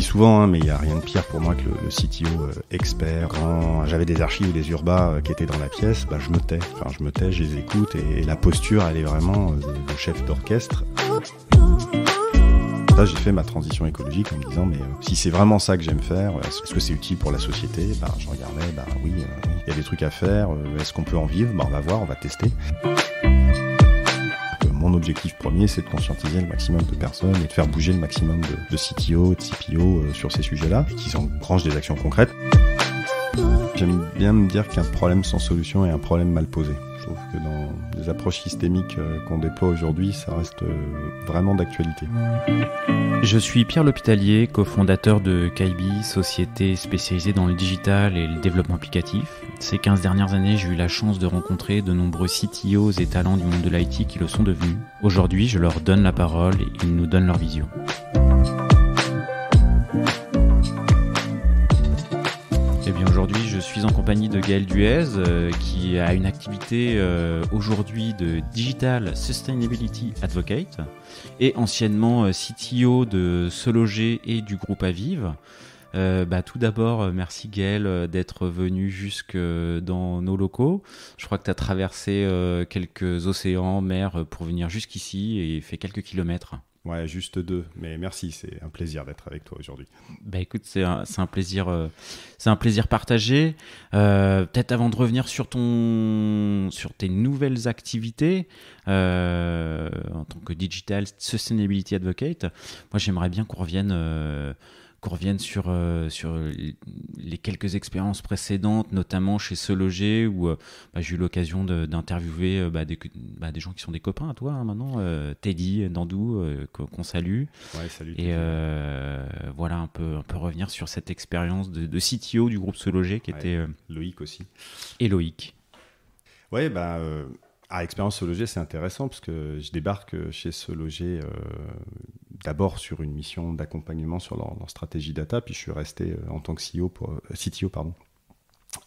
souvent, hein, mais il n'y a rien de pire pour moi que le, CTO euh, expert. Hein. j'avais des archives ou des urbas euh, qui étaient dans la pièce, bah, je me tais. je me tais, les écoute et, la posture, elle est vraiment euh, de chef d'orchestre. Là, j'ai fait ma transition écologique en me disant, mais euh, si c'est vraiment ça que j'aime faire, euh, est-ce que c'est utile pour la société ben, je regardais, bah oui, euh, il y a des trucs à faire, est-ce qu'on peut en vivre ben, on va voir, on va tester. Mon objectif premier, c'est de conscientiser le maximum de personnes et de faire bouger le maximum de, CTO, de CPO sur ces sujets-là, qu'ils en branchent des actions concrètes. J'aime bien me dire qu'un problème sans solution est un problème mal posé trouve que dans les approches systémiques euh, qu'on déploie aujourd'hui, ça reste euh, vraiment d'actualité. Je suis Pierre L'Hôpitalier, cofondateur de Kaibi, société spécialisée dans le digital et le développement applicatif. Ces 15 dernières années, j'ai eu la chance de rencontrer de nombreux CTOs et talents du monde de l'IT qui le sont devenus. Aujourd'hui, je leur donne la parole et ils nous donnent leur vision. Et eh bien aujourd'hui, je suis en compagnie de Gaël Duez euh, qui a une activité euh, aujourd'hui de Digital Sustainability Advocate et anciennement euh, CTO de Sologer et du groupe Aviv. Bah, tout d'abord, merci Gaël d'être venu jusque dans nos locaux. Je crois que tu as traversé quelques océans, mers pour venir jusqu'ici et fait quelques kilomètres. Ouais, juste deux. Mais merci, c'est un plaisir d'être avec toi aujourd'hui. Bah écoute, c'est un, plaisir, euh, c'est un plaisir partagé. Euh, peut-être avant de revenir sur ton, sur tes nouvelles activités euh, en tant que digital sustainability advocate, moi j'aimerais bien qu'on revienne qu'on sur, euh, sur les quelques expériences précédentes, notamment chez Se Loger, où euh, bah, j'ai eu l'occasion d'interviewer euh, bah, des, bah, des, gens qui sont des copains à toi hein, maintenant, Teddy, Dandou, qu'on salue. Et voilà, un peu, un peu revenir sur cette expérience de, de, CTO du groupe Se Loger qui était. Loïc aussi. Et Loïc. Ouais, bah. À ah, expérience Se Loger, c'est intéressant parce que je débarque chez Se Loger d'abord sur une mission d'accompagnement sur leur, stratégie data, puis je suis resté euh, en tant que e pour, euh, CTO pardon,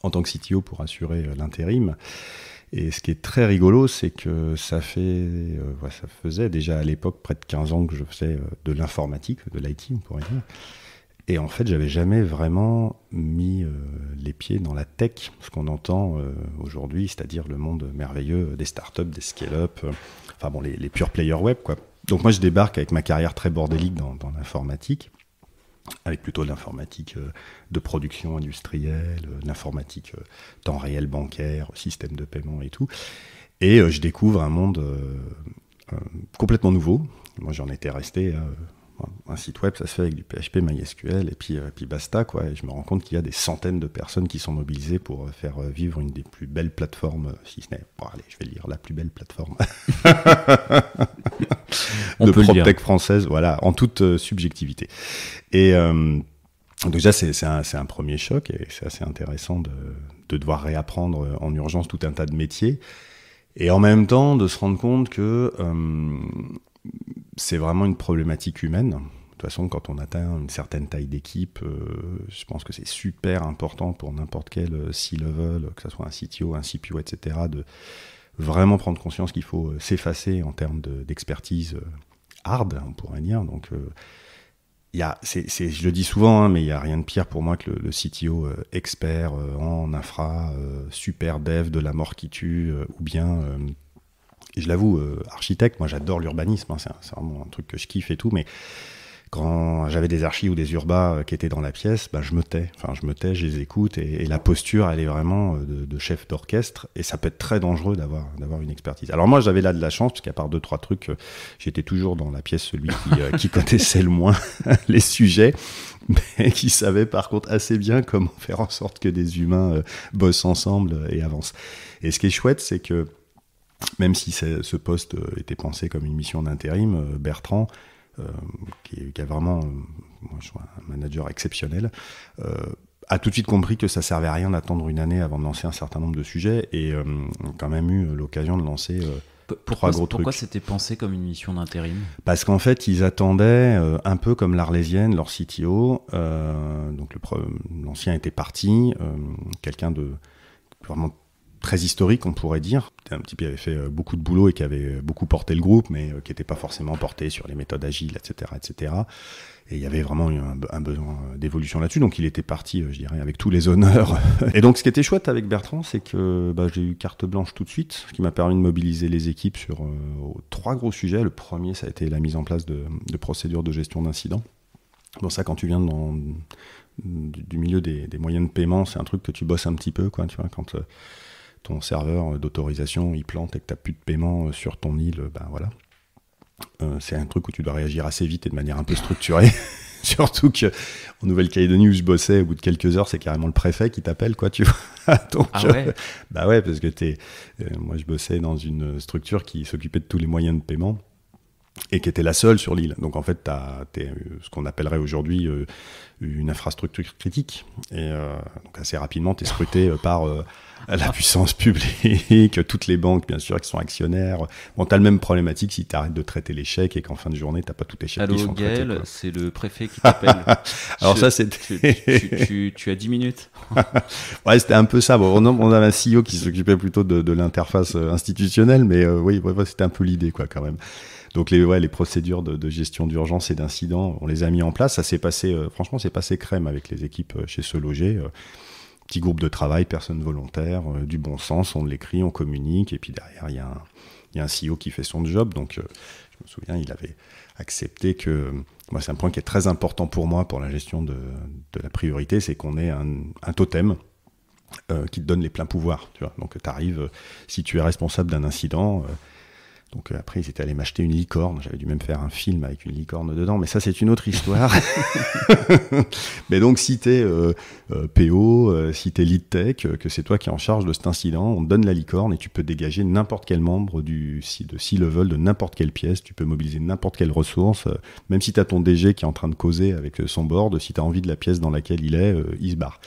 en tant que CTO pour assurer euh, l'intérim. Et ce qui est très rigolo, c'est que ça fait, ça faisait déjà à l'époque près de 15 ans que je faisais de l'informatique, de l'IT, on pourrait dire. Et en fait, j'avais jamais vraiment mis les pieds dans la tech, ce qu'on entend aujourd'hui, c'est-à-dire le monde merveilleux des startups, des scale-up, enfin bon, les, les pure players web, quoi. Donc moi, je débarque avec ma carrière très bordélique dans, l'informatique, avec plutôt l'informatique euh, de production industrielle, euh, l'informatique euh, temps réel bancaire, système de paiement et tout. Et je découvre un monde complètement nouveau. Moi, j'en étais resté un site web, ça se fait avec du PHP, MySQL, et puis, et euh, puis basta. Quoi. je me rends compte qu'il y a des centaines de personnes qui sont mobilisées pour euh, faire euh, vivre une des plus belles plateformes, si ce n'est, bon, allez, je vais lire la plus belle plateforme de PropTech française, voilà, en toute subjectivité. Et déjà, c'est un, premier choc, et c'est assez intéressant de, devoir réapprendre en urgence tout un tas de métiers. Et en même temps, de se rendre compte que c'est vraiment une problématique humaine. De toute façon, quand on atteint une certaine taille d'équipe, euh, je pense que c'est super important pour n'importe quel euh, C-level, que ce soit un CTO, un CPO, etc., de vraiment prendre conscience qu'il faut euh, s'effacer en termes d'expertise hard, on pourrait dire. Donc, il y a, je le dis souvent, hein, mais il n'y a rien de pire pour moi que le, CTO expert en infra, super dev de la mort qui tue, ou bien je l'avoue, euh, architecte, moi j'adore l'urbanisme, hein, c'est vraiment un truc que je kiffe et tout, mais quand j'avais des archis ou des urbas euh, qui étaient dans la pièce, bah, je me tais. Enfin, je me tais, je les écoute. Et, la posture, elle est vraiment euh, de, chef d'orchestre. Et ça peut être très dangereux d'avoir, une expertise. Alors moi, j'avais là de la chance, parce qu'à part deux, trois trucs, j'étais toujours dans la pièce celui qui, qui connaissait le moins les sujets, mais qui savait par contre assez bien comment faire en sorte que des humains bossent ensemble et avancent. Et ce qui est chouette, c'est que même si ce poste euh, était pensé comme une mission d'intérim, euh, Bertrand, euh, qui, est, a vraiment un manager exceptionnel, a tout de suite compris que ça servait à rien d'attendre une année avant de lancer un certain nombre de sujets et quand même eu l'occasion de lancer. Pourquoi, pourquoi c'était pensé comme une mission d'intérim Parce qu'en fait, ils attendaient, un peu comme l'Arlésienne, leur CTO. donc l'ancien était parti, quelqu'un de vraiment très historique, on pourrait dire. C'était un petit qui avait fait euh, beaucoup de boulot et qui avait euh, beaucoup porté le groupe, mais euh, qui n'était pas forcément porté sur les méthodes agiles, etc., etc. Et il y avait vraiment eu un, besoin d'évolution là-dessus. Donc il était parti, je dirais, avec tous les honneurs. Et donc ce qui était chouette avec Bertrand, c'est que bah, j'ai eu carte blanche tout de suite, ce qui m'a permis de mobiliser les équipes sur trois gros sujets. Le premier, ça a été la mise en place de, procédures de gestion d'incidents. Bon, ça, quand tu viens dans, du, milieu des, moyens de paiement, c'est un truc que tu bosses un petit peu, quoi, tu vois, quand ton serveur d'autorisation il plante et que tu n'as plus de paiement euh, sur ton île, euh, ben voilà. Euh, c'est un truc où tu dois réagir assez vite et de manière un peu structurée. Surtout que en Nouvelle-Calédonie où je bossais, au bout de quelques heures, c'est carrément le préfet qui t'appelle, quoi, tu vois. ah ouais. bah ouais, parce que t'es, moi je bossais dans une structure qui s'occupait de tous les moyens de paiement et qui était la seule sur l'île. Donc en fait, tu as es, euh, ce qu'on appellerait aujourd'hui euh, une infrastructure critique. Et euh, donc assez rapidement, tu es scruté par la puissance publique, toutes les banques, bien sûr, qui sont actionnaires. Bon, tu le même problématique si tu arrêtes de traiter les chèques et qu'en fin de journée, tu pas tout tes chèques Allô, c'est le préfet qui t'appelle. Alors ça, c'est... tu, tu, tu, as 10 minutes. ouais, c'était un peu ça. Bon, on, avait un CEO qui s'occupait plutôt de, de l'interface institutionnelle, mais oui, c'était un peu l'idée, quoi, quand même. Donc les, procédures de, gestion d'urgence et d'incidents, on les a mis en place. Ça s'est passé, euh, franchement, c'est passé crème avec les équipes euh, chez ce Loger. Euh. petit groupe de travail, personnes volontaires, du bon sens, on l'écrit, on communique, et puis derrière, il y, a un CEO qui fait son job. Donc je me souviens, il avait accepté que... Moi, c'est un point qui est très important pour moi pour la gestion de, la priorité, c'est qu'on ait un, totem. qui te donne les pleins pouvoirs. Donc, tu arrives, si tu es responsable d'un incident, donc euh, après, ils étaient allés m'acheter une licorne. J'avais dû même faire un film avec une licorne dedans, mais ça, c'est une autre histoire. mais donc, si t'es es euh, euh, PO, si t'es lead tech, que c'est toi qui es en charge de cet incident, on te donne la licorne et tu peux dégager n'importe quel membre du, de C-level, de n'importe quelle pièce. Tu peux mobiliser n'importe quelle ressource. même si t'as ton DG qui est en train de causer avec son board, si t'as envie de la pièce dans laquelle il est, il se barre.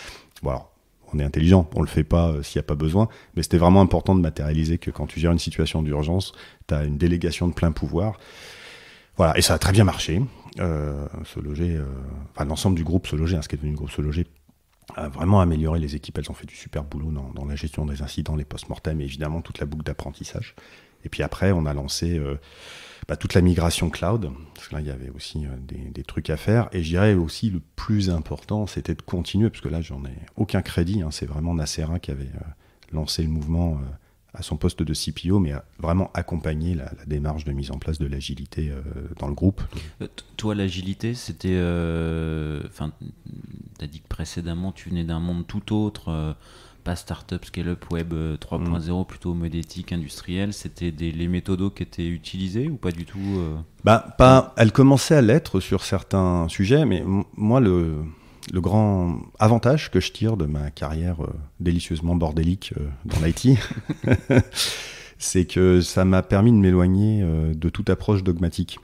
Voilà on est intelligent, on le fait pas euh, s'il n'y a pas besoin, mais c'était vraiment important de matérialiser que quand tu gères une situation d'urgence, tu as une délégation de plein pouvoir. Voilà, et ça a très bien marché. Euh, se loger, euh, enfin l'ensemble du groupe se loger, hein, ce qui est devenu le groupe se loger, a vraiment amélioré les équipes. Elles ont fait du super boulot dans, dans la gestion des incidents, les post-mortem et évidemment toute la boucle d'apprentissage. Et puis après, on a lancé bah, toute la migration cloud, parce que là, il y avait aussi euh, des, trucs à faire. Et je dirais aussi le plus important, c'était de continuer, parce que là, j'en ai aucun crédit. Hein. C'est vraiment Nasserin qui avait euh, lancé le mouvement euh, à son poste de CPO, mais a vraiment accompagné la, démarche de mise en place de l'agilité dans le groupe. toi, l'agilité, c'était. Enfin, tu as dit que précédemment, tu venais d'un monde tout autre pas startup, scale-up, web 3.0, euh, mm. plutôt mode industriel, c'était les méthodos qui étaient utilisées ou pas du tout euh bah, pas, Elle commençait à l'être sur certains sujets, mais moi, le, le, grand avantage que je tire de ma carrière euh, délicieusement bordélique dans l'IT, c'est que ça m'a permis de m'éloigner de toute approche dogmatique.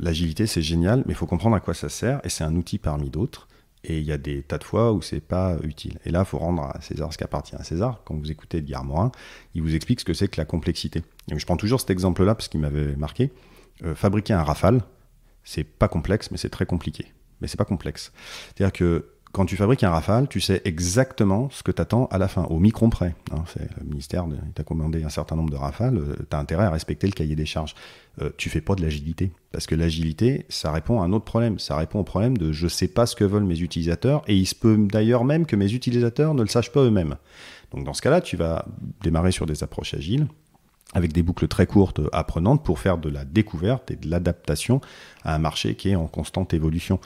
L'agilité, c'est génial, mais il faut comprendre à quoi ça sert, et c'est un outil parmi d'autres. Et il y a des tas de fois où c'est pas utile. Et là, il faut rendre à César ce qui appartient à César. Quand vous écoutez Edgar Morin, il vous explique ce que c'est que la complexité. je prends toujours cet exemple-là parce qu'il m'avait marqué. Euh, fabriquer un rafale, c'est pas complexe, mais c'est très compliqué. Mais c'est pas complexe. C'est-à-dire que quand tu fabriques un Rafale, tu sais exactement ce que tu attends à la fin, au micron près. Hein. le ministère t'a commandé un certain nombre de Rafales, euh, tu as intérêt à respecter le cahier des charges. Euh, tu fais pas de l'agilité, parce que l'agilité, ça répond à un autre problème. Ça répond au problème de je sais pas ce que veulent mes utilisateurs, et il se peut d'ailleurs même que mes utilisateurs ne le sachent pas eux-mêmes. Donc dans ce cas-là, tu vas démarrer sur des approches agiles avec des boucles très courtes euh, apprenantes pour faire de la découverte et de l'adaptation à un marché qui est en constante évolution.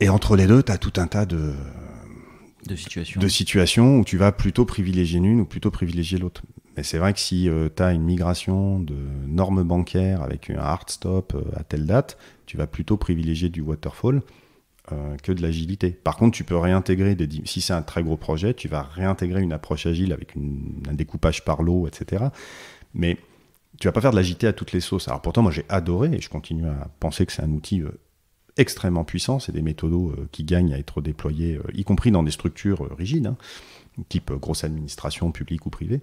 Et entre les deux, tu as tout un tas de, situations. de situations où tu vas plutôt privilégier l'une ou plutôt privilégier l'autre. Mais c'est vrai que si euh, tu as une migration de normes bancaires avec un hard stop euh, à telle date, tu vas plutôt privilégier du waterfall euh, que de l'agilité. Par contre, tu peux réintégrer, des, si c'est un très gros projet, tu vas réintégrer une approche agile avec une, un découpage par lot, etc. Mais tu vas pas faire de l'agilité à toutes les sauces. Alors pourtant, moi j'ai adoré et je continue à penser que c'est un outil extrêmement puissants, c'est des méthodos euh, qui gagnent à être déployés, euh, y compris dans des structures euh, rigides, hein, type grosse administration, publique ou privée.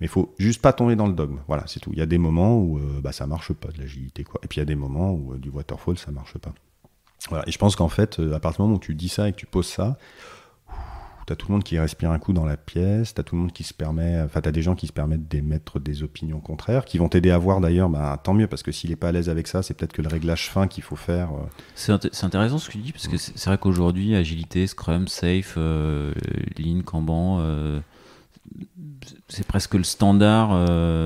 Mais il faut juste pas tomber dans le dogme. Voilà, c'est tout. Il y a des moments où ça bah, ne ça marche pas de l'agilité, quoi. Et puis il y a des moments où du waterfall, ça marche pas. Voilà. Et je pense qu'en fait, à partir du moment où tu dis ça et que tu poses ça, t'as tout le monde qui respire un coup dans la pièce, t'as tout le monde qui se permet, enfin t'as des gens qui se permettent d'émettre des opinions contraires, qui vont t'aider à voir d'ailleurs, bah, tant mieux parce que s'il est pas à l'aise avec ça, c'est peut-être que le réglage fin qu'il faut faire. Euh, c'est intéressant ce que tu dis parce que mm. c'est vrai qu'aujourd'hui agilité, Scrum, Safe, euh, Lean, Kanban. Euh, c'est presque le standard,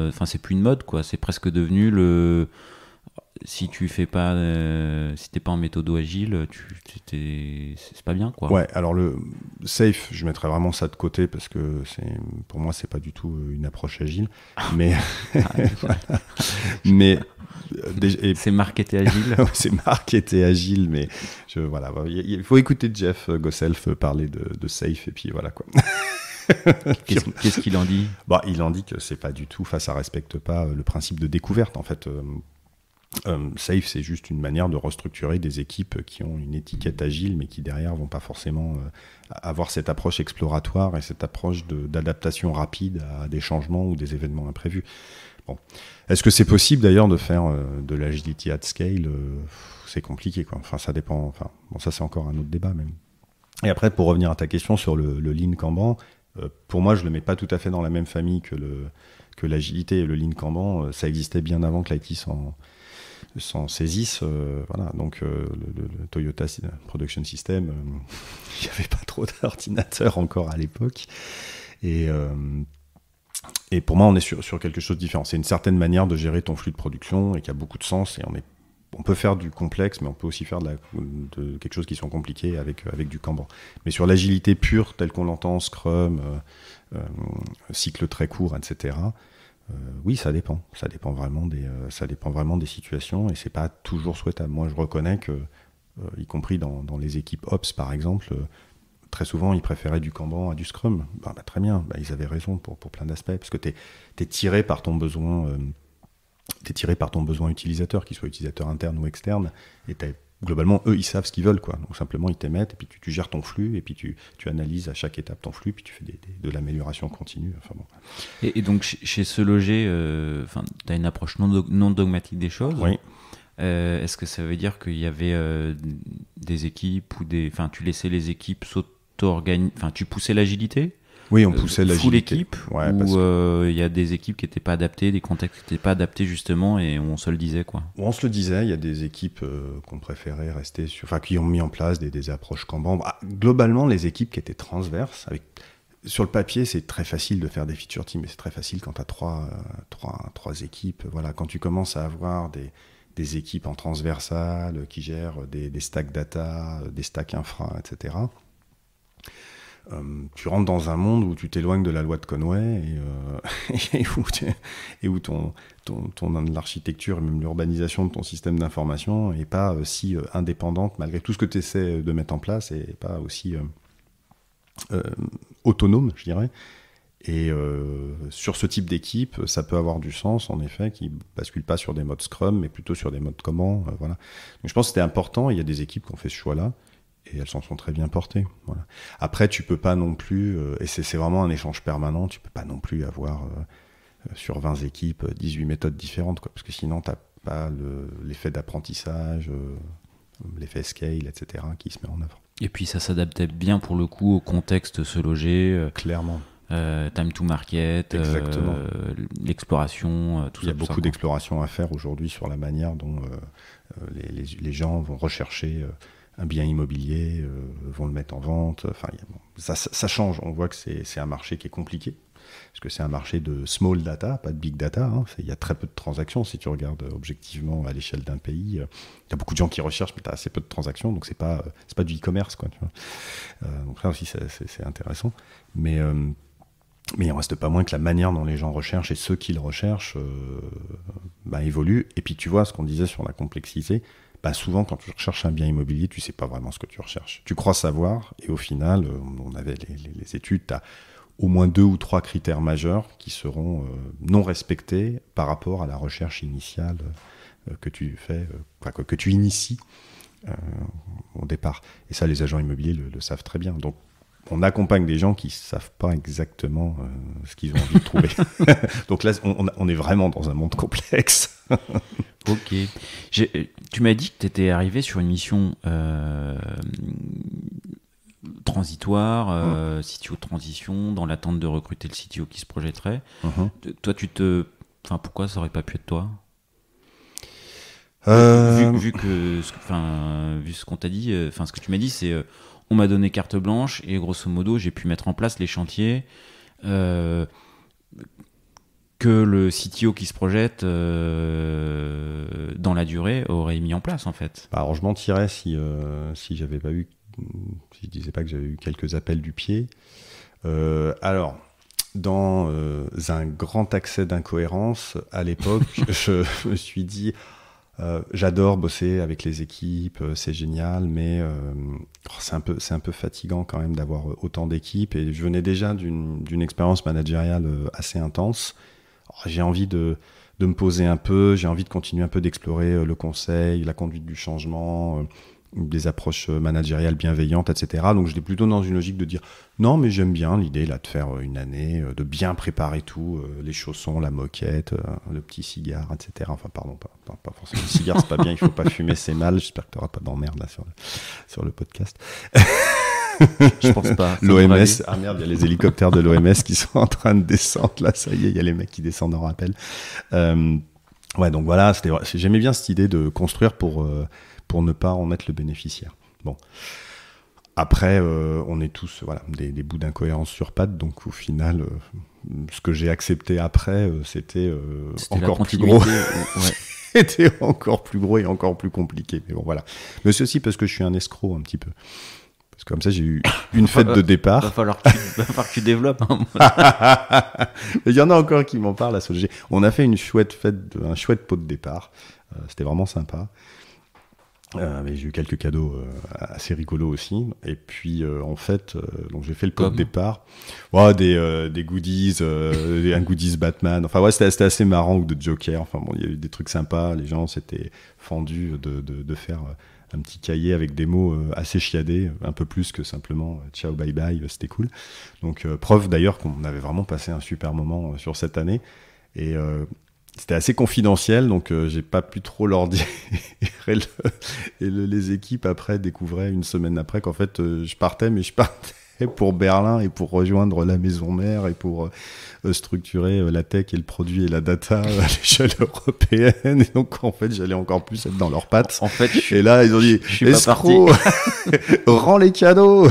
enfin c'est plus une mode quoi, c'est presque devenu le, si tu fais pas, euh, si t'es pas en méthodo agile, tu, c'est pas bien quoi. Ouais, alors le safe, je mettrais vraiment ça de côté parce que c'est, pour moi, c'est pas du tout euh, une approche agile, ah. mais, ah, mais euh, c'est marketé agile. c'est marketé agile, mais je, voilà, il bah, faut écouter Jeff Gosself parler de, safe et puis voilà quoi. Qu'est-ce qu'il en dit bah, Il en dit que c'est pas du tout, face à respecte pas le principe de découverte. En fait, euh, safe, c'est juste une manière de restructurer des équipes qui ont une étiquette agile, mais qui derrière vont pas forcément euh, avoir cette approche exploratoire et cette approche d'adaptation rapide à des changements ou des événements imprévus. Bon. Est-ce que c'est possible d'ailleurs de faire euh, de l'agilité at scale C'est compliqué, quoi. Enfin, ça dépend. Enfin, bon, ça c'est encore un autre débat, même. Et après, pour revenir à ta question sur le, Lean Kanban, pour moi, je le mets pas tout à fait dans la même famille que le que l'agilité et le Lean Kanban. ça existait bien avant que l'IT s'en s'en saisissent. Euh, voilà, donc euh, le, Toyota Production System, euh, il n'y avait pas trop d'ordinateurs encore à l'époque. Et, et pour moi, on est sur, sur quelque chose de différent. C'est une certaine manière de gérer ton flux de production et qui a beaucoup de sens. Et on, est, on peut faire du complexe, mais on peut aussi faire de, quelque chose qui soit compliqué avec, avec du Kanban. Mais sur l'agilité pure, telle qu'on l'entend, Scrum, cycle très court, etc. Euh, oui, ça dépend. Ça dépend vraiment des, euh, ça dépend vraiment des situations et c'est pas toujours souhaitable. Moi, je reconnais que, euh, y compris dans, les équipes Ops par exemple, très souvent, ils préféraient du Kanban à du Scrum. Bah, bah, très bien, bah, ils avaient raison pour, plein d'aspects, parce que tu es, tiré par ton besoin. tiré par ton besoin utilisateur, qu'il soit utilisateur interne ou externe, et globalement, eux, ils savent ce qu'ils veulent. Quoi. Donc simplement, ils t'émettent, et puis tu, gères ton flux, et puis tu, tu, analyses à chaque étape ton flux, puis tu fais des, de l'amélioration continue. Enfin, et, donc, chez ce Loger, euh, enfin tu as une approche non, dogmatique des choses. Oui. Euh, est-ce que ça veut dire qu'il y avait euh, des équipes ou des. Enfin, tu laissais les équipes s'auto-organiser. Enfin, tu poussais l'agilité oui, on poussait la euh, full où euh, il y a des équipes qui n'étaient pas adaptées, des contextes qui n'étaient pas adaptés justement et on se le disait quoi. On se le disait, il y a des équipes euh, qu'on préférait rester sur, qui ont mis en place des, approches Kanban. Ah, globalement, les équipes qui étaient transverses sur le papier, c'est très facile de faire des feature teams, mais c'est très facile quand tu as trois, équipes. Voilà, quand tu commences à avoir des, équipes en transversale qui gèrent des, des, stacks data, des stacks infra, etc. Euh, tu rentres dans un monde où tu t'éloignes de la loi de Conway et, euh, et où, ton, ton, l'architecture et même l'urbanisation de ton système d'information n'est pas euh, si indépendante malgré tout ce que tu essaies de mettre en place et pas aussi autonome, je dirais. Et sur ce type d'équipe, ça peut avoir du sens, en effet, qui bascule pas sur des modes Scrum, mais plutôt sur des modes comment. voilà. je pense que c'était important. Il y a des équipes qui ont fait ce choix-là et elles s'en sont très bien portées. Après, tu peux pas non plus, euh, et c'est vraiment un échange permanent, tu peux pas non plus avoir euh, euh, sur 20 équipes 18 méthodes différentes, parce que sinon, tu n'as pas l'effet d'apprentissage, l'effet scale, etc., qui se met en œuvre. Et puis, ça s'adaptait bien pour le coup au contexte se loger. Clairement. time to market, l'exploration, tout ça. Il y a beaucoup d'exploration à faire aujourd'hui sur la manière dont les, gens vont rechercher un bien immobilier, euh, vont le mettre en vente. Enfin, ça, change. On voit que c'est un marché qui est compliqué parce que c'est un marché de small data, pas de big data. Hein. Il y a très peu de transactions si tu regardes euh, objectivement à l'échelle d'un pays. Euh, il y a beaucoup de gens qui recherchent, mais tu as assez peu de transactions, donc c'est pas c'est pas du e-commerce quoi. donc là aussi c'est intéressant, mais mais il n'en reste pas moins que la manière dont les gens recherchent et ceux qu'ils recherchent bah, évolue. Et puis tu vois ce qu'on disait sur la complexité, bah souvent quand tu recherches un bien immobilier, tu sais pas vraiment ce que tu recherches. Tu crois savoir, et au final, euh, on avait les, études, tu au moins deux ou trois critères majeurs qui seront euh, non respectés par rapport à la recherche initiale euh, que tu fais, que, tu inities au départ. Et ça, les agents immobiliers le, savent très bien. Donc on accompagne des gens qui ne savent pas exactement ce qu'ils ont envie de trouver. Donc là, on, est vraiment dans un monde complexe ok. Euh, tu m'as dit que tu étais arrivé sur une mission euh, transitoire, euh, mmh. CTO transition, dans l'attente de recruter le CTO qui se projetterait. Mmh. Toi, tu te. Enfin, pourquoi ça aurait pas pu être toi vu, euh. que, enfin, vu ce qu'on t'a dit, enfin, ce que tu m'as dit, c'est, on m'a donné carte blanche et grosso modo, j'ai pu mettre en place les chantiers. Euh, que le CTO qui se projette euh, dans la durée aurait mis en place en fait. Bah, alors je mentirais si, euh, si j'avais pas eu, si je disais pas que j'avais eu quelques appels du pied. Euh, alors dans un grand accès d'incohérence à l'époque, je me suis dit j'adore bosser avec les équipes, c'est génial, mais oh, c'est un peu c'est un peu fatigant quand même d'avoir autant d'équipes et je venais déjà d'une expérience managériale assez intense j'ai envie de, de, me poser un peu, j'ai envie de continuer un peu d'explorer euh, le conseil, la conduite du changement, euh, des approches euh, managériales bienveillantes, etc. Donc je l'ai plutôt dans une logique de dire non, mais j'aime bien l'idée là de faire une année, de bien préparer tout, les chaussons, la moquette, le petit cigare, etc. Enfin, pardon, pas, pas, forcément le cigare, c'est pas bien, il faut pas fumer, c'est mal. J'espère que tu n'auras pas d'emmerde là sur le, sur le podcast. Je pense pas. L'OMS. Ah merde, il y a les hélicoptères de l'OMS qui sont en train de descendre. Là, ça y est, il y a les mecs qui descendent en rappel. Euh, ouais, donc voilà, j'aimais bien cette idée de construire pour, euh, pour ne pas en mettre le bénéficiaire. Bon. Après, euh, on est tous voilà, des, bouts d'incohérence sur pattes, donc au final, ce que j'ai accepté après, c'était encore plus gros. Ouais. c'était encore plus gros et encore plus compliqué. Mais bon, voilà. Mais ceci parce que je suis un escroc un petit peu comme ça, j'ai eu une fête de départ. Va va falloir que tu développes. Il y en a encore qui m'en parlent à ce sujet. On a fait une chouette fête, un chouette pot de départ. Euh, c'était vraiment sympa. Euh, j'ai eu quelques cadeaux euh, assez rigolos aussi. Et puis en fait, j'ai fait le pot de départ. Ouais, des, goodies, un goodies Batman. Enfin ouais, c'était assez marrant ou de Joker. Enfin bon, il y a eu des trucs sympas. Les gens s'étaient fendus de, de faire un petit cahier avec des mots euh, assez chiadés, euh, un peu plus que simplement euh, ciao, bye bye, c'était cool. Donc, preuve d'ailleurs qu'on avait vraiment passé un super moment sur cette année. Et c'était assez confidentiel, donc j'ai pas pu trop leur dire. et, les équipes après découvraient une semaine après qu'en fait je partais, mais je partais pour Berlin et pour rejoindre la maison mère et pour euh, euh, structurer euh, la tech et le produit et la data à l'échelle européenne. Et donc, en fait, j'allais encore plus être dans leurs pattes. et là, ils ont dit, rends les cadeaux.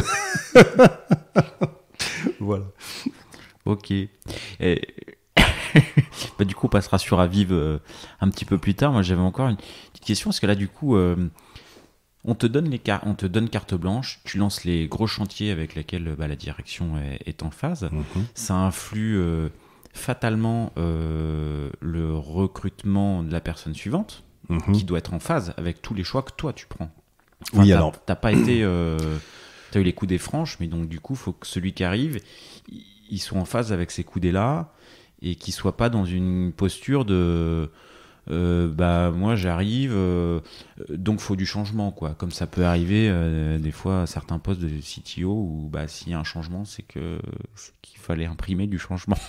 voilà. Ok. Bah, du coup, on passera sur Aviv un petit peu plus tard. Moi, j'avais encore une petite question parce que là, du coup, on te donne les on te donne carte blanche, tu lances les gros chantiers avec lesquels bah, la direction est, en phase. Mhm. Ça influe euh, fatalement euh, le recrutement de la personne suivante, mhm. qui doit être en phase avec tous les choix que toi tu prends. oui, pas été. Euh, as eu les coups franches, mais donc du coup, faut que celui qui arrive, il soit en phase avec ces coups là et qu'il soit pas dans une posture de euh, bah moi j'arrive, donc euh, donc faut du changement quoi. Comme ça peut arriver euh, des fois à certains postes de CTO où bah s'il y a un changement, c'est que qu'il fallait imprimer du changement.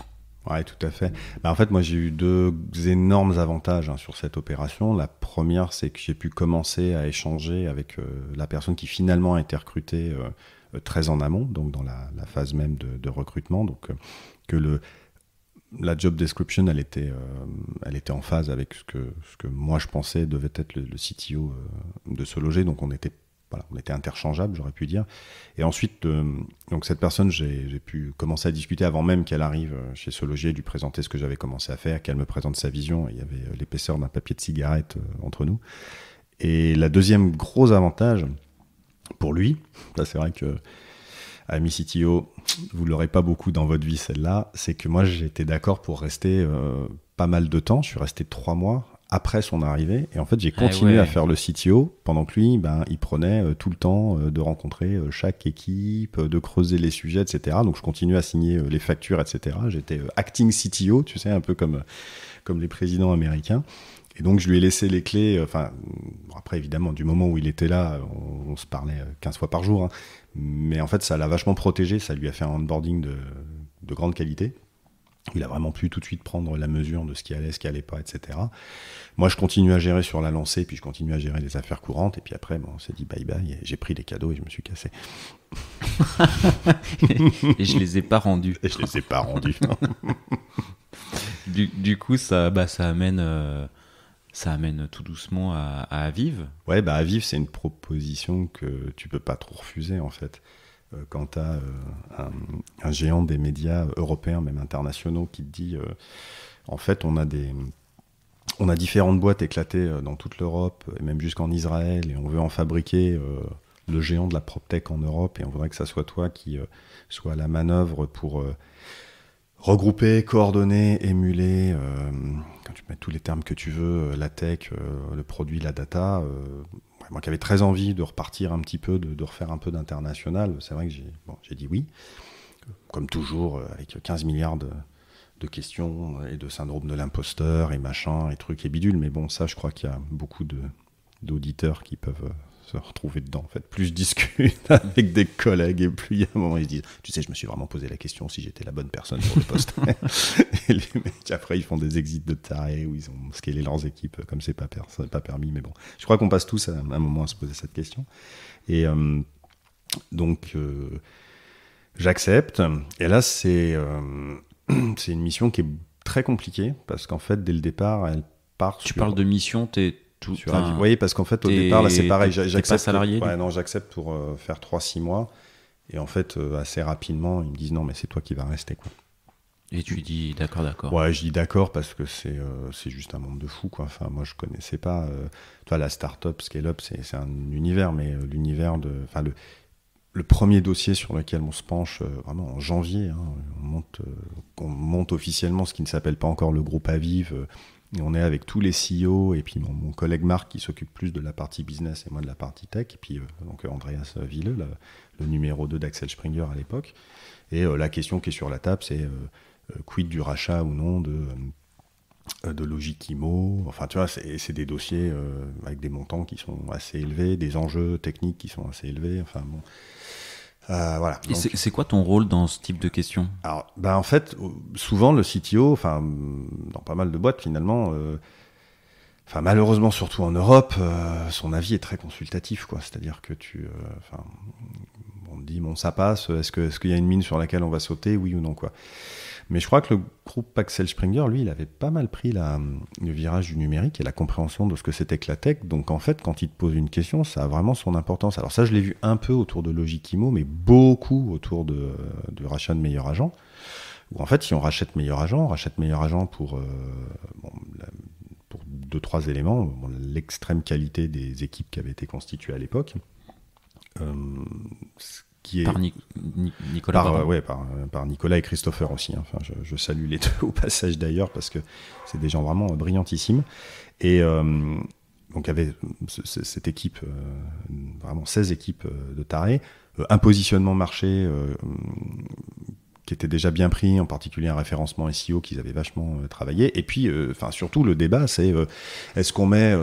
Ouais, tout à fait. Bah, en fait, moi, j'ai eu deux énormes avantages hein, sur cette opération. La première, c'est que j'ai pu commencer à échanger avec la personne qui finalement a été recrutée très en amont, donc dans la, phase même de, de recrutement. Donc, que le, la job description, elle était, euh, elle était en phase avec ce que, ce que moi je pensais devait être le, CTO euh, de ce loger. Donc on était, voilà, on était interchangeables, j'aurais pu dire. Et ensuite, euh, donc cette personne, j'ai pu commencer à discuter avant même qu'elle arrive chez se loger, lui présenter ce que j'avais commencé à faire, qu'elle me présente sa vision. Il y avait l'épaisseur d'un papier de cigarette entre nous. Et la deuxième gros avantage pour lui, c'est vrai que Ami CTO, vous l'aurez pas beaucoup dans votre vie celle-là, c'est que moi j'étais d'accord pour rester euh, pas mal de temps, je suis resté trois mois après son arrivée. Et en fait, j'ai eh continué à faire le CTO pendant que lui, ben, il prenait euh, tout le temps euh, de rencontrer chaque équipe, de creuser les sujets, etc. Donc, je continuais à signer les factures, etc. J'étais acting CTO, tu sais, un peu comme, comme les présidents américains. Et donc, je lui ai laissé les clés. Euh, enfin, après, évidemment, du moment où il était là, on, se parlait 15 euh, fois par jour. Hein. mais en fait, ça l'a vachement protégé. Ça lui a fait un onboarding de, de, grande qualité. Il a vraiment pu tout de suite prendre la mesure de ce qui allait, ce qui allait pas, etc. Moi, je continue à gérer sur la lancée, puis je continue à gérer les affaires courantes. Et puis après, on s'est dit bye bye. J'ai pris les cadeaux et je me suis cassé. et je les ai pas rendus. Et je les ai pas rendus. du, du, coup, ça, bah, ça amène. Euh, ça amène tout doucement à, Aviv. Ouais, bah Aviv, c'est une proposition que tu peux pas trop refuser en fait. Euh, quand tu as euh, un, géant des médias européens, même internationaux, qui te dit euh, en fait, on a des. On a différentes boîtes éclatées dans toute l'Europe, et même jusqu'en Israël, et on veut en fabriquer le géant de la PropTech en Europe, et on voudrait que ça soit toi qui soit à la manœuvre pour regrouper, coordonner, émuler, euh, quand tu mets tous les termes que tu veux, euh, la tech, euh, le produit, la data. moi qui avais très envie de repartir un petit peu, de, refaire un peu d'international, c'est vrai que j'ai dit oui. Comme toujours, avec 15 milliards de, questions et de syndrome de l'imposteur et machin et trucs et bidules, Mais bon, ça, je crois qu'il y a beaucoup d'auditeurs qui peuvent se retrouver dedans en fait. Plus je discute avec des collègues et plus il y a un moment ils se disent tu sais je me suis vraiment posé la question si j'étais la bonne personne pour le poste. et après ils font des exits de tarés où ils ont scalé leurs équipes euh, comme c'est pas, pas permis mais bon je crois qu'on passe tous à, un moment à se poser cette question et euh, donc euh, j'accepte et là c'est c'est une mission qui est très compliquée parce qu'en fait dès le départ elle part tu parles de mission t'es vous voyez parce qu'en fait, au départ, là, c'est pareil. J'accepte. salarié. ouais, non, j'accepte pour euh, faire 3-6 mois. Et en fait, euh, assez rapidement, ils me disent non, mais c'est toi qui vas rester, quoi. Et tu dis d'accord, d'accord. Ouais, je dis d'accord parce que c'est euh, c'est juste un monde de fous, quoi. Enfin, moi, je connaissais pas. toi, la start-up, scale-up, c'est un univers, mais l'univers de. Enfin, le, le premier dossier sur lequel on se penche vraiment en janvier, hein, on, monte, on monte officiellement ce qui ne s'appelle pas encore le groupe à euh, on est avec tous les CEO et puis mon, collègue Marc qui s'occupe plus de la partie business et moi de la partie tech. Et puis euh, donc Andreas Villeux, le, numéro 2 d'Axel Springer à l'époque. Et euh, la question qui est sur la table, c'est euh, quid du rachat ou non de, de Enfin, tu vois, c'est des dossiers avec des montants qui sont assez élevés, des enjeux techniques qui sont assez élevés. Enfin, bon. Euh, voilà. C'est quoi ton rôle dans ce type de questions Alors, ben en fait, souvent le CTO, enfin, dans pas mal de boîtes finalement, euh, enfin malheureusement surtout en Europe, euh, son avis est très consultatif, quoi. C'est-à-dire que tu, euh, on dit bon ça passe, est-ce que est-ce qu'il y a une mine sur laquelle on va sauter, oui ou non, quoi. Mais je crois que le groupe Axel Springer, lui, il avait pas mal pris le virage du numérique et la compréhension de ce que c'était que la tech. Donc en fait, quand il te pose une question, ça a vraiment son importance. Alors ça, je l'ai vu un peu autour de Logicimo, mais beaucoup autour de, rachat de meilleurs agents. Ou en fait, si on rachète meilleur agent, on rachète meilleur agent pour, euh, deux, trois éléments. L'extrême qualité des équipes qui avaient été constituées à l'époque. Euh, qui est par, Nicolas, ouais, par, Nicolas et Christopher aussi. Hein. Enfin, je, salue les deux au passage d'ailleurs parce que c'est des gens vraiment brillantissimes. Et euh, donc avait cette équipe, euh, vraiment 16 équipes euh, de tarés, euh, un positionnement marché qui était déjà bien pris, en particulier un référencement SEO qu'ils avaient vachement euh, travaillé. Et puis, euh, enfin surtout le débat, c'est euh, est-ce qu'on met,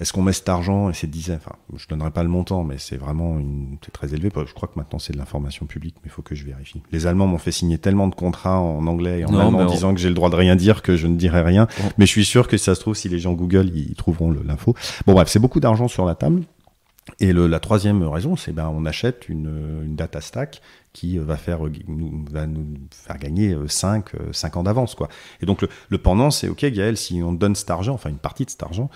est-ce qu'on met cet argent et ces dizaines. Enfin, je donnerai pas le montant, mais c'est vraiment une, c'est très élevé. Bah, je crois que maintenant c'est de l'information publique, mais il faut que je vérifie. Les Allemands m'ont fait signer tellement de contrats en anglais et en allemand, en disant que j'ai le droit de rien dire, que je ne dirai rien. Mais je suis sûr que si ça se trouve, si les gens Google, ils trouveront l'info. Bon bref, c'est beaucoup d'argent sur la table. Et la troisième raison, c'est ben on achète une, une data stack qui va, faire, euh, nous, va nous faire gagner 5, euh, euh, ans d'avance. quoi. Et donc le, pendant, c'est OK Gaël, si on te donne cet argent, enfin une partie de cet argent,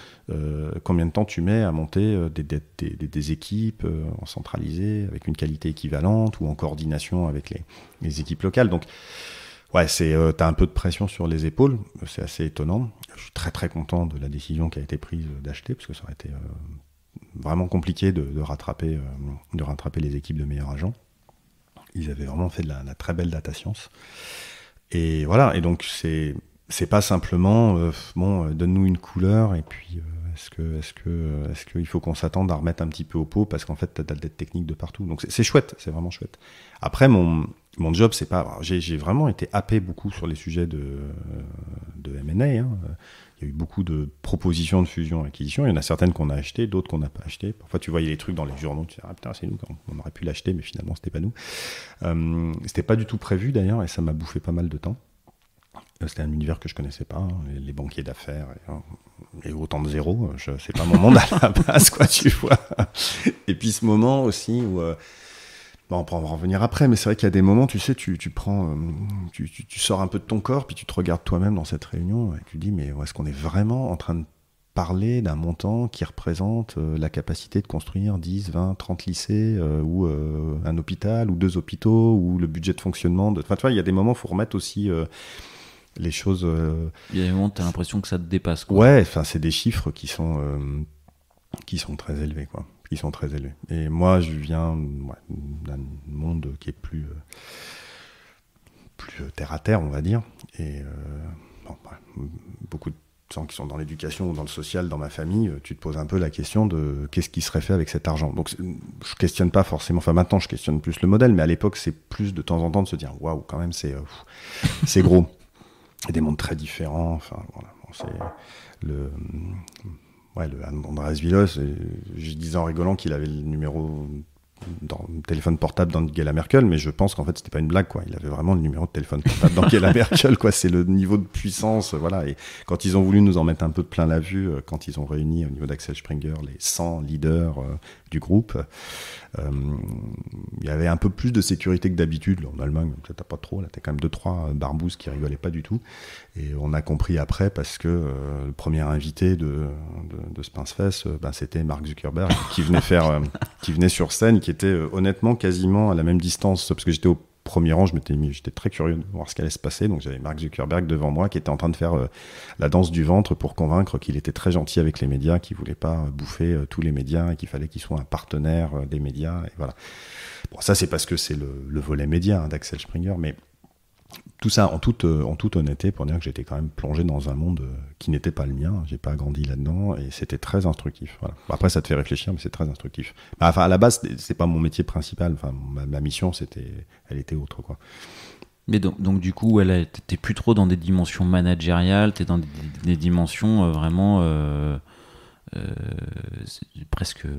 combien de temps tu mets à monter des, des, des, équipes en centralisé, avec une qualité équivalente ou en coordination avec les, les équipes locales Donc ouais, c'est euh, t'as un peu de pression sur les épaules, c'est assez étonnant. Je suis très très content de la décision qui a été prise d'acheter parce que ça aurait été vraiment compliqué de, rattraper de rattraper les équipes de meilleurs agents. Ils avaient vraiment fait de la, très belle data science. Et voilà, et donc c'est c'est pas simplement euh, bon, euh, donne-nous une couleur et puis euh, est-ce que est-ce que est-ce qu'il faut qu'on s'attende à remettre un petit peu au pot parce qu'en fait t'as as des techniques de partout. Donc c'est chouette, c'est vraiment chouette. Après mon mon job c'est pas j'ai vraiment été happé beaucoup sur les sujets de de M&A hein il y a eu beaucoup de propositions de fusion-acquisition. Il y en a certaines qu'on a achetées, d'autres qu'on n'a pas achetées. Parfois, tu voyais les trucs dans les journaux, tu disais, ah, putain, c'est nous, on aurait pu l'acheter, mais finalement, c'était pas nous. Euh, c'était pas du tout prévu d'ailleurs, et ça m'a bouffé pas mal de temps. Euh, c'était un univers que je connaissais pas, hein, les banquiers d'affaires et, hein, autant de zéro, c'est pas mon monde à la base, quoi, tu vois. Et puis ce moment aussi où euh, on va en revenir après, mais c'est vrai qu'il y a des moments, tu sais, tu, prends, euh, tu, sors un peu de ton corps, puis tu te regardes toi-même dans cette réunion, et tu dis, mais est-ce qu'on est vraiment en train de parler d'un montant qui représente euh, la capacité de construire 10, 20, 30 lycées, euh, ou un hôpital, ou deux hôpitaux, ou le budget de fonctionnement de... Enfin, tu vois, il y a des moments où il faut remettre aussi... les choses. Il y a des moments, tu as l'impression que ça te dépasse. Quoi. Ouais, enfin, c'est des chiffres qui sont qui sont très élevés, quoi sont très élevés. Et moi, je viens d'un monde qui est plus, euh, plus euh, terre à terre, on va dire. Et euh, beaucoup de gens qui sont dans l'éducation ou dans le social, dans ma famille, tu te poses un peu la question de qu'est-ce qui serait fait avec cet argent. Donc, je questionne pas forcément. Enfin, maintenant, je questionne plus le modèle, mais à l'époque, c'est plus de temps en temps de se dire waouh, quand même, c'est c'est gros. Et des mondes très différents. Enfin, voilà. C'est le ouais, le Andreas euh, je disais en rigolant qu'il avait le numéro dans téléphone portable d'Angela Merkel, mais je pense qu'en fait c'était pas une blague quoi. Il avait vraiment le numéro de téléphone portable d'Angela Merkel quoi. C'est le niveau de puissance voilà. Et quand ils ont voulu nous en mettre un peu de plein la vue, euh, quand ils ont réuni au niveau d'Axel Springer les 100 leaders euh, du groupe. Euh, il y avait un peu plus de sécurité que d'habitude. En Allemagne, t'as pas trop. Là, t'as quand même deux trois euh, barbouzes qui rigolaient pas du tout. Et on a compris après parce que euh, le premier invité de de, de ben, c'était Mark Zuckerberg qui venait faire, qui venait sur scène, qui était honnêtement quasiment à la même distance parce que j'étais au premier rang, je m'étais mis, j'étais très curieux de voir ce allait se passer. Donc j'avais Mark Zuckerberg devant moi qui était en train de faire euh, la danse du ventre pour convaincre qu'il était très gentil avec les médias, qu'il voulait pas euh, bouffer euh, tous les médias et qu'il fallait qu'il soit un partenaire des médias. Et voilà. Bon, ça c'est parce que c'est le, volet média hein, d'Axel Springer, mais tout ça en toute, euh, en toute honnêteté pour dire que j'étais quand même plongé dans un monde euh, qui n'était pas le mien. J'ai pas grandi là-dedans et c'était très instructif. Après, ça te fait réfléchir, mais c'est très instructif. Bah, enfin, à la base, c'est pas mon métier principal. Enfin, ma, mission, c'était, elle était autre, quoi. Mais donc, donc du coup, elle était plus trop dans des dimensions managériales, Tu es dans des, dimensions euh, vraiment. Euh, presque euh,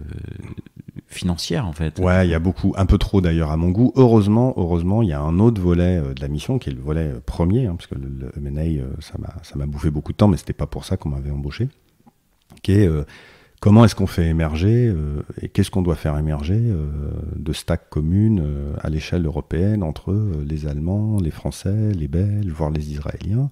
financière en fait. Ouais, il y a beaucoup, un peu trop d'ailleurs à mon goût. Heureusement, heureusement, il y a un autre volet euh, de la mission qui est le volet premier, hein, parce que le, le ça m'a, ça m'a bouffé beaucoup de temps, mais c'était pas pour ça qu'on m'avait embauché. Qui est comment est-ce qu'on fait émerger et qu'est-ce qu'on doit faire émerger de stacks communes à l'échelle européenne entre les Allemands, les Français, les Belges, voire les Israéliens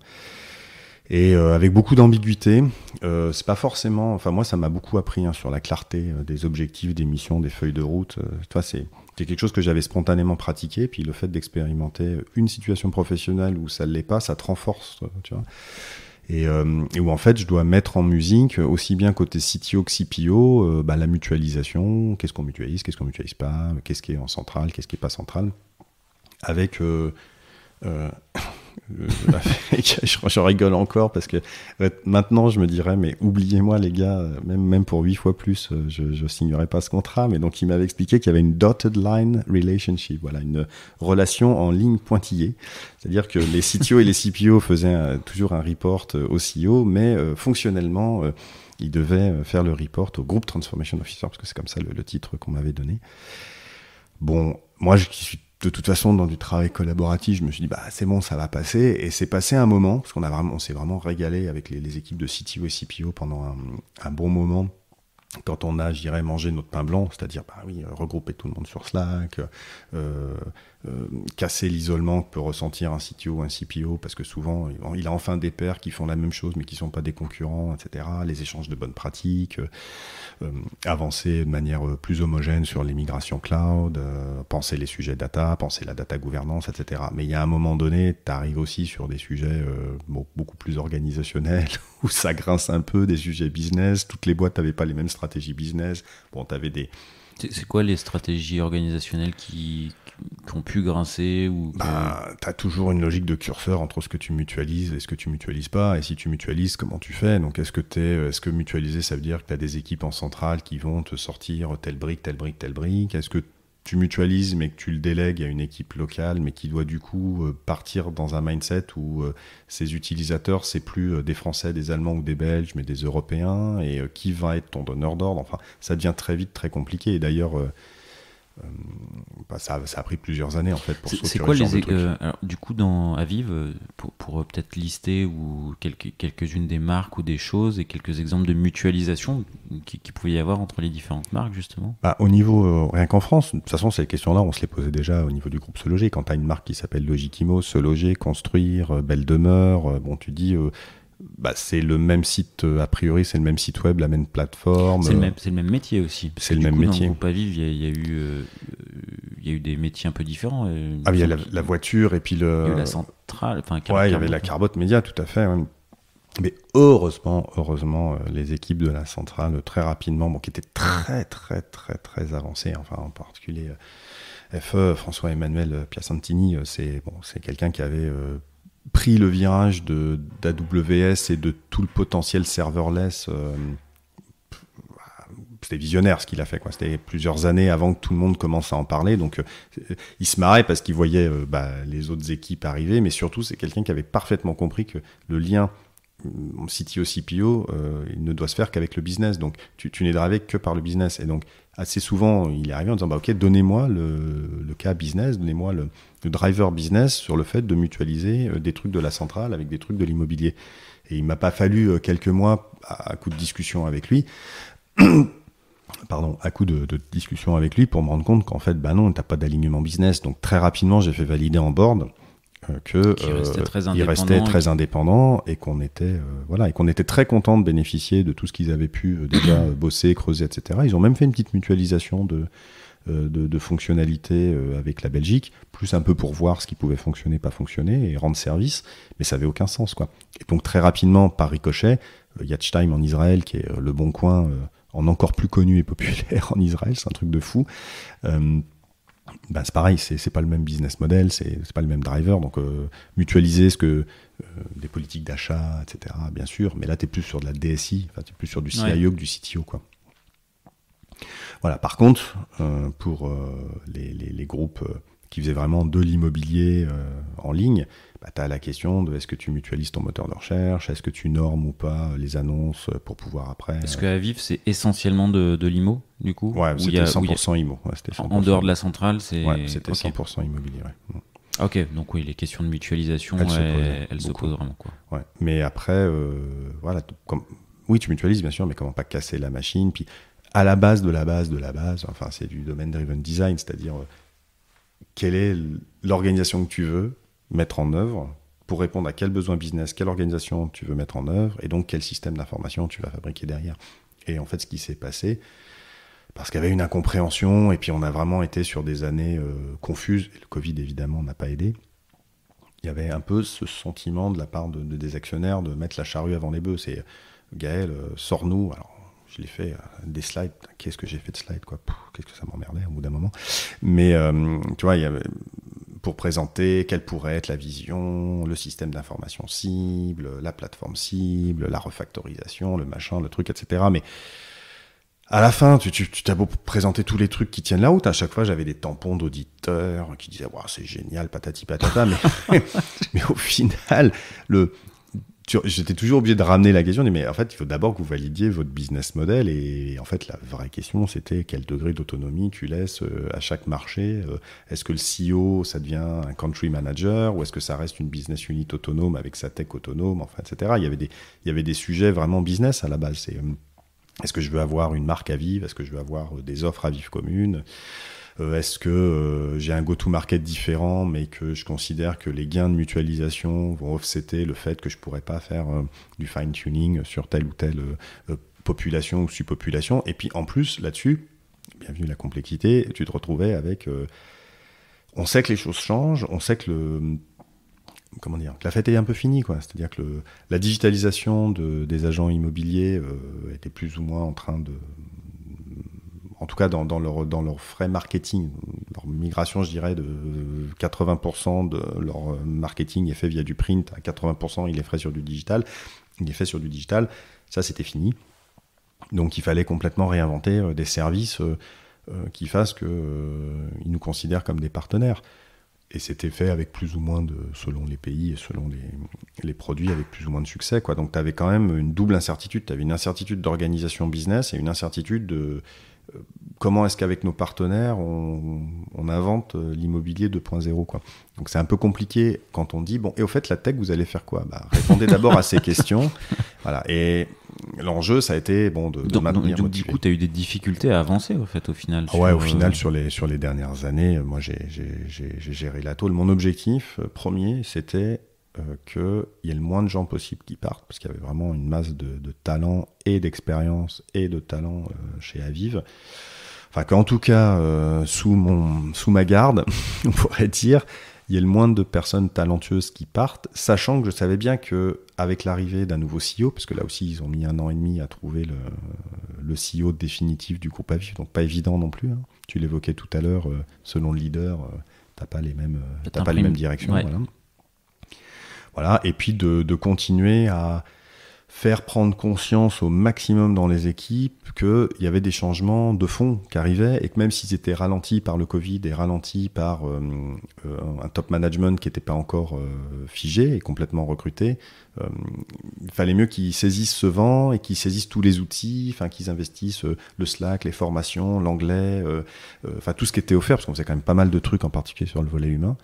et euh, avec beaucoup d'ambiguïté. Euh, c'est pas forcément. Enfin, moi, ça m'a beaucoup appris hein, sur la clarté euh, des objectifs, des missions, des feuilles de route. toi, c'est quelque chose que j'avais spontanément pratiqué. Puis le fait d'expérimenter une situation professionnelle où ça ne l'est pas, ça te renforce, tu vois. Et, où en fait, je dois mettre en musique aussi bien côté CTO que CPO, bah, la mutualisation, qu'est-ce qu'on mutualise, qu'est-ce qu'on mutualise pas, qu'est-ce qui est en centrale, qu'est-ce qui est pas central, avec euh, je, rigole encore parce que maintenant je me dirais mais oubliez-moi les gars euh, même même pour huit fois plus euh, je, je signerai pas ce contrat mais donc il m'avait expliqué qu'il y avait une dotted line relationship voilà une relation en ligne pointillée c'est-à-dire que les CTO et les CPO faisaient toujours un report au CEO mais fonctionnellement ils devaient faire le report au groupe transformation officer parce que c'est comme ça le, le titre qu'on m'avait donné bon moi je suis de toute façon, dans du travail collaboratif, je me suis dit, bah, c'est bon, ça va passer. Et c'est passé un moment, parce qu'on a vraiment, on s'est vraiment régalé avec les, équipes de CTO et CPO pendant un, bon moment. Quand on a, j'irai manger mangé notre pain blanc, c'est-à-dire, bah oui, regrouper tout le monde sur Slack, euh, euh, casser l'isolement que peut ressentir un CTO, ou un CPO, parce que souvent, il a enfin des pairs qui font la même chose, mais qui ne sont pas des concurrents, etc. Les échanges de bonnes pratiques, euh, euh, avancer de manière plus homogène sur les migrations cloud, penser les sujets data, penser la data gouvernance, etc. Mais il y a un moment donné, tu arrives aussi sur des sujets beaucoup plus organisationnels, où ça grince un peu, des sujets business. Toutes les boîtes n'avaient pas les mêmes stratégies business. Bon, tu avais des c'est quoi les stratégies organisationnelles qui, ont pu grincer ou bah, Tu as toujours une logique de curseur entre ce que tu mutualises et ce que tu mutualises pas. Et si tu mutualises, comment tu fais Donc, est-ce que, es, est euh, -ce que mutualiser, ça veut dire que tu as des équipes en centrale qui vont te sortir telle brique, telle brique, telle brique Est-ce que tu mutualises mais que tu le délègues à une équipe locale, mais qui doit du coup euh, partir dans un mindset où euh, ses utilisateurs, c'est plus euh, des Français, des Allemands ou des Belges, mais des Européens, et qui va être ton donneur d'ordre. Enfin, ça devient très vite très compliqué. Et d'ailleurs, euh, ça, ça, a pris plusieurs années en fait pour C'est quoi les euh, alors, du coup dans Aviv euh, pour, peut-être lister ou quelques unes des marques ou des choses et quelques exemples de mutualisation qui, pouvait y avoir entre les différentes marques justement. Bah, au niveau rien qu'en France, de toute façon ces questions-là on se les posait déjà au niveau du groupe Se Loger. Quand tu as une marque qui s'appelle Logitimo, Se Loger, Construire, Belle Demeure, bon tu dis bah, c'est le même site, euh, a priori, c'est le même site web, la même plateforme. C'est le, euh, le, même métier aussi. C'est le même métier. Dans le il y, a eu. Euh, il y a eu des métiers un peu différents. ah, il y a la, voiture et puis le. y la centrale. Enfin, il y avait la Carbote Média, tout à fait. Hein. Mais heureusement, heureusement, les équipes de la centrale, très rapidement, bon, qui étaient très, très, très, très avancées, enfin, en particulier. FE, François-Emmanuel Piacentini, c'est bon, quelqu'un qui avait pris le virage de d'AWS et de tout le potentiel serverless. Euh, c'était visionnaire ce qu'il a fait C'était plusieurs années avant que tout le monde commence à en parler. Donc euh, il se marrait parce qu'il voyait euh, bah, les autres équipes arriver, mais surtout c'est quelqu'un qui avait parfaitement compris que le lien mm, CTO CPO, ne doit se faire qu'avec le business. Donc tu, n'es drivé que par le business. Et donc assez souvent il est arrivé en disant bah, ok donnez-moi le cas business, donnez-moi le, le driver business sur le fait de mutualiser euh, des trucs de la centrale avec des trucs de l'immobilier. Et il m'a pas fallu euh, quelques mois à, coup de discussion avec lui. pardon, à coup de, discussion avec lui pour me rendre compte qu'en fait, ben non, t'as pas d'alignement business. Donc très rapidement, j'ai fait valider en board euh, que restait très indépendant, et qu'on était voilà et qu'on était très content de bénéficier de tout ce qu'ils avaient pu déjà bosser, creuser, etc. Ils ont même fait une petite mutualisation de euh, de, fonctionnalités euh, avec la Belgique, plus un peu pour voir ce qui pouvait fonctionner, pas fonctionner, et rendre service, mais ça avait aucun sens. quoi. Et donc très rapidement, par ricochet, Yachtime en Israël, qui est euh, le bon coin en encore plus connu et populaire en Israël, c'est un truc de fou. Bah, c'est pareil, c'est pas le même business model, c'est pas le même driver. Donc, mutualiser ce que des politiques d'achat, etc., bien sûr. Mais là, tu es plus sur de la DSI, tu es plus sur du CIO que du CTO. Quoi. Voilà, par contre, euh, pour euh, les, groupes euh, qui faisaient vraiment de l'immobilier en ligne, bah, tu as la question de est-ce que tu mutualises ton moteur de recherche, est-ce que tu normes ou pas les annonces pour pouvoir après. Est-ce que Aviv, c'est essentiellement de, l'IMO, du coup Ouais, c'était 100% IMO. En dehors de la centrale, c'est. Ouais, c'était 100% immobilier, Ok, donc oui, les questions de mutualisation, elles, se posent vraiment. Quoi. Mais après, voilà, oui, tu mutualises, bien sûr, mais comment pas casser la machine Puis à la base de la base de la base, enfin c'est du domaine driven design, c'est-à-dire euh, quelle est l'organisation que tu veux mettre en œuvre pour répondre à quel besoin business, quelle organisation tu veux mettre en œuvre et donc quel système d'information tu vas fabriquer derrière. Et en fait, ce qui s'est passé, parce qu'il y avait une incompréhension et puis on a vraiment été sur des années euh, confuses, le Covid évidemment n'a pas aidé. Il y avait un peu ce sentiment de la part de, des actionnaires de mettre la charrue avant les bœufs. C'est Gaël, euh, sors-nous. Alors je l'ai fait euh, des slides. Qu'est-ce que j'ai fait de slides quoi Qu'est-ce que ça m'emmerdait au bout d'un moment. Mais euh, tu vois, il y avait pour présenter quelle pourrait être la vision, le système d'information cible, la plateforme cible, la refactorisation, le machin, le truc, etc. Mais à la fin, tu, tu, t'as beau présenter tous les trucs qui tiennent la route. À chaque fois, j'avais des tampons d'auditeurs qui disaient, c'est génial, patati patata. mais au final, le, j'étais toujours obligé de ramener la question, mais en fait, il faut d'abord que vous validiez votre business model. Et, en fait, la vraie question, c'était quel degré d'autonomie tu laisses euh, à chaque marché euh, Est-ce que le CEO, ça devient un country manager ou est-ce que ça reste une business unit autonome avec sa tech autonome, enfin, etc. Il y, avait des, il y avait des sujets vraiment business à la base. C'est euh, est-ce que je veux avoir une marque à vivre Est-ce que je veux avoir des offres à vivre communes euh, est-ce que euh, j'ai un go-to-market différent, mais que je considère que les gains de mutualisation vont offsetter le fait que je pourrais pas faire euh, du fine-tuning sur telle ou telle population ou sous-population Et puis en plus, là-dessus, bienvenue la complexité, tu te retrouvais avec... on sait que les choses changent, on sait que le... Comment dire La fête est un peu finie, quoi. C'est-à-dire que la digitalisation des agents immobiliers était plus ou moins en train de, en tout cas dans, leur, dans leur frais marketing, leur migration, je dirais, de 80% de leur marketing est fait via du print, à 80% il est fait sur du digital, il est fait sur du digital, ça c'était fini. Donc il fallait complètement réinventer euh, des services euh, euh, qui fassent qu'ils nous considèrent comme des partenaires. Et c'était fait avec plus ou moins de, selon les pays et selon les, produits, avec plus ou moins de succès. Donc tu avais quand même une double incertitude. Tu avais une incertitude d'organisation business et une incertitude de comment est-ce qu'avec nos partenaires, on, invente euh, l'immobilier 2.0 quoi. Donc c'est un peu compliqué quand on dit bon et au fait la tech vous allez faire quoi bah, Répondez d'abord à ces questions. Voilà et l'enjeu ça a été bon de, de donc, maintenir. Donc, du coup tu as eu des difficultés à avancer au fait au final. Ah ouais au final euh, sur les sur les dernières années moi j'ai géré la tôle. Mon objectif euh, premier c'était que qu'il y ait le moins de gens possible qui partent, parce qu'il y avait vraiment une masse de, de talents et d'expérience et de talents chez Aviv enfin qu'en tout cas euh, sous mon sous ma garde, on pourrait dire, il y ait le moins de personnes talentueuses qui partent, sachant que je savais bien que avec l'arrivée d'un nouveau CEO, parce que là aussi ils ont mis un an et demi à trouver le, le CEO définitif du groupe Aviv, donc pas évident non plus. Hein. Tu l'évoquais tout à l'heure, euh, selon le leader, euh, t'as pas les mêmes, pas les mêmes directions. Voilà. voilà. Et puis de, de continuer à faire prendre conscience au maximum dans les équipes qu'il y avait des changements de fond qui arrivaient et que même s'ils étaient ralentis par le Covid et ralentis par euh, euh, un top management qui n'était pas encore euh, figé et complètement recruté, il fallait mieux qu'ils saisissent ce vent et qu'ils saisissent tous les outils, enfin qu'ils investissent le Slack, les formations, l'anglais, enfin tout ce qui était offert parce qu'on faisait quand même pas mal de trucs en particulier sur le volet humain.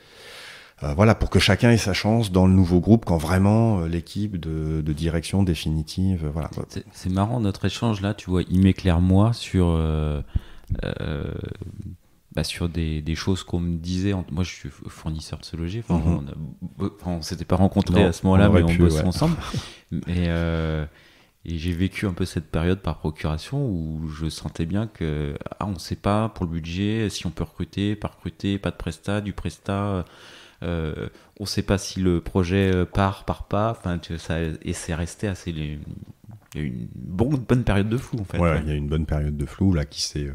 Euh, voilà, pour que chacun ait sa chance dans le nouveau groupe quand vraiment euh, l'équipe de, direction définitive. Euh, voilà. C'est marrant notre échange là, tu vois, il m'éclaire moi sur. Bah, sur des, choses qu'on me disait. Moi, je suis fournisseur de ce logis. Mhm. On, s'était pas rencontrés à ce moment-là, mais on bosse ensemble. et, j'ai vécu un peu cette période par procuration où je sentais bien que ah, on sait pas pour le budget si on peut recruter, pas recruter, pas de presta, du presta. Euh, on ne sait pas si le projet euh, part, part pas. Enfin, et c'est resté assez. Il y a une bonne, période de flou en fait. il y a une bonne période de flou là qui s'est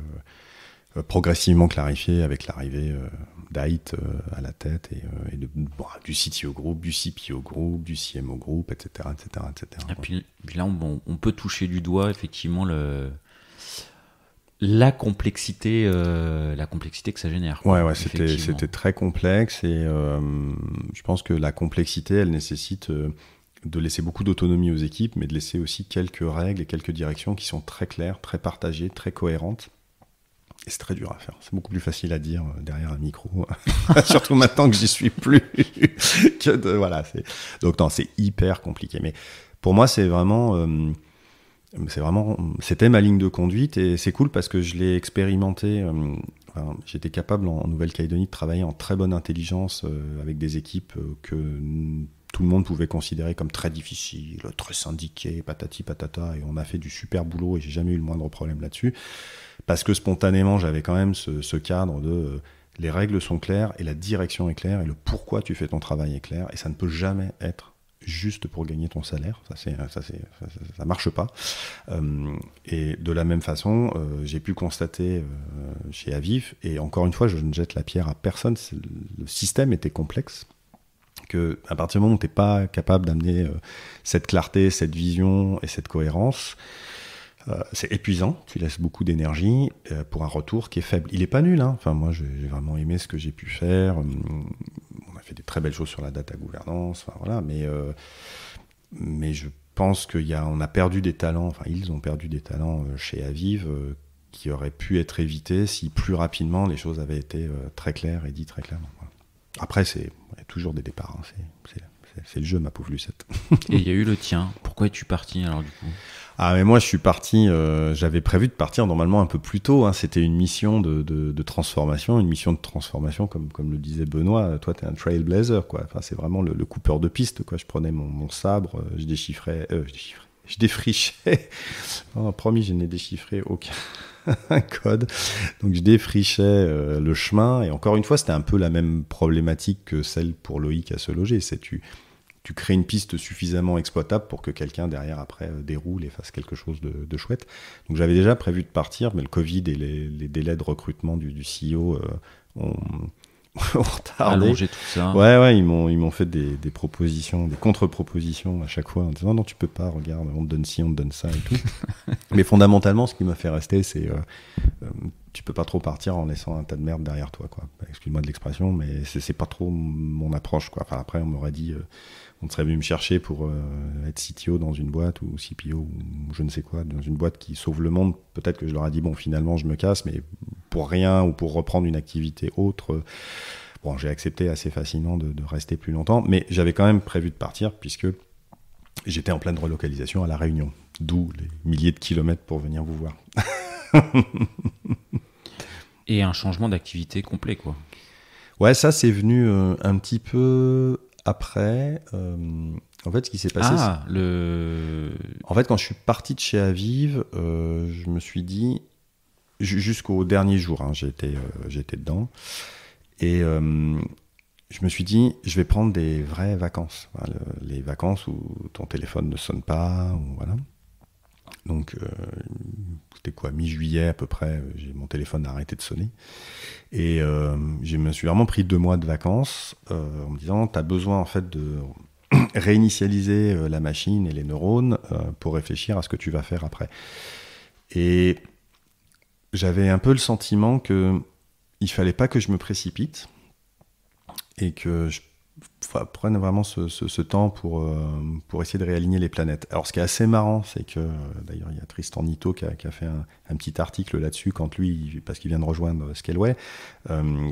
euh, progressivement clarifiée avec l'arrivée euh, à la tête et, et au bah, groupe du CTO group, du CPO group, du CMO group, etc. etc., etc. et puis, là, on, peut toucher du doigt effectivement le la complexité, euh, la complexité que ça génère. ouais, ouais c'était très complexe et euh, je pense que la complexité, elle nécessite euh, de laisser beaucoup d'autonomie aux équipes, mais de laisser aussi quelques règles et quelques directions qui sont très claires, très partagées, très cohérentes. Et c'est très dur à faire. C'est beaucoup plus facile à dire derrière un micro, surtout maintenant que j'y suis plus. que de, voilà, donc non, c'est hyper compliqué. Mais pour moi, c'est vraiment c'est vraiment, c'était ma ligne de conduite et c'est cool parce que je l'ai expérimenté. Euh, j'étais capable en, Nouvelle-Calédonie de travailler en très bonne intelligence euh, avec des équipes euh, que tout le monde pouvait considérer comme très difficiles, très syndiqué, patati patata, et on a fait du super boulot et j'ai jamais eu le moindre problème là-dessus. Parce que spontanément, j'avais quand même ce, cadre de les règles sont claires et la direction est claire et le pourquoi tu fais ton travail est clair et ça ne peut jamais être juste pour gagner ton salaire. Ça, c'est, ça, marche pas. Euh, et de la même façon, euh, j'ai pu constater euh, chez Aviv, et encore une fois, je ne jette la pierre à personne, le système était complexe. Que à partir du moment où tu pas capable d'amener cette clarté, cette vision et cette cohérence, c'est épuisant, tu laisses beaucoup d'énergie pour un retour qui est faible. Il est pas nul, hein. enfin, moi j'ai vraiment aimé ce que j'ai pu faire des très belles choses sur la data gouvernance, voilà, mais, euh, mais je pense qu'on a, a, perdu des talents, enfin ils ont perdu des talents euh, chez Aviv euh, qui auraient pu être évités si plus rapidement les choses avaient été très claires et dites très clairement. Après, c'est toujours des départs, hein, c'est le jeu, ma pauvre Lucette. et il y a eu le tien, pourquoi es-tu parti alors du coup ah mais moi je suis parti, euh, j'avais prévu de partir normalement un peu plus tôt, hein. c'était une mission de, transformation, une mission de transformation comme, comme le disait Benoît, euh, toi t'es un trailblazer quoi, enfin, c'est vraiment le, coupeur de piste quoi, je prenais mon, sabre, euh, je déchiffrais, je défrichais, promis je n'ai déchiffré aucun code, donc je défrichais le chemin et encore une fois c'était un peu la même problématique que celle pour Loïc à se loger, c'est tu tu crées une piste suffisamment exploitable pour que quelqu'un derrière après euh, déroule et fasse quelque chose de, de chouette. Donc j'avais déjà prévu de partir, mais le Covid et les, délais de recrutement du, du CEO euh, ont, retardé. tout ça. Ouais, ouais, ils m'ont, ils m'ont fait des, des, propositions, des contre-propositions à chaque fois en disant non, tu peux pas, regarde, on te donne ci, on te donne ça et tout. mais fondamentalement, ce qui m'a fait rester, c'est euh, tu peux pas trop partir en laissant un tas de merde derrière toi, quoi. Excuse-moi de l'expression, mais c'est, pas trop mon approche, quoi. Enfin, après, on m'aurait dit on serait venu me chercher pour euh, être CTO dans une boîte ou CPO ou je ne sais quoi, dans une boîte qui sauve le monde, peut-être que je leur ai dit, bon, finalement, je me casse, mais pour rien ou pour reprendre une activité autre. Euh, bon, j'ai accepté assez facilement de, rester plus longtemps, mais j'avais quand même prévu de partir puisque j'étais en pleine relocalisation à La Réunion, d'où les milliers de kilomètres pour venir vous voir. Et un changement d'activité complet, quoi. Ouais, ça, c'est venu euh, un petit peu après, euh, en fait, ce qui s'est passé. Ah, en fait, quand je suis parti de chez Aviv, euh, je me suis dit. Jusqu'au dernier jour, hein, euh, j'étais dedans. Et je me suis dit, je vais prendre des vraies vacances. les vacances où ton téléphone ne sonne pas. Ou, voilà. Donc, euh, c'était quoi, mi-juillet à peu près, euh, mon téléphone a arrêté de sonner. Et euh, je me suis vraiment pris deux mois de vacances euh, en me disant, tu as besoin en fait de réinitialiser la machine et les neurones pour réfléchir à ce que tu vas faire après. Et j'avais un peu le sentiment que il fallait pas que je me précipite et que je prennent vraiment ce, temps pour, euh, pour essayer de réaligner les planètes. Alors, ce qui est assez marrant, c'est que, d'ailleurs, il y a Tristan Ito qui a, fait un, petit article là-dessus, quand lui, parce qu'il vient de rejoindre Scaleway, euh,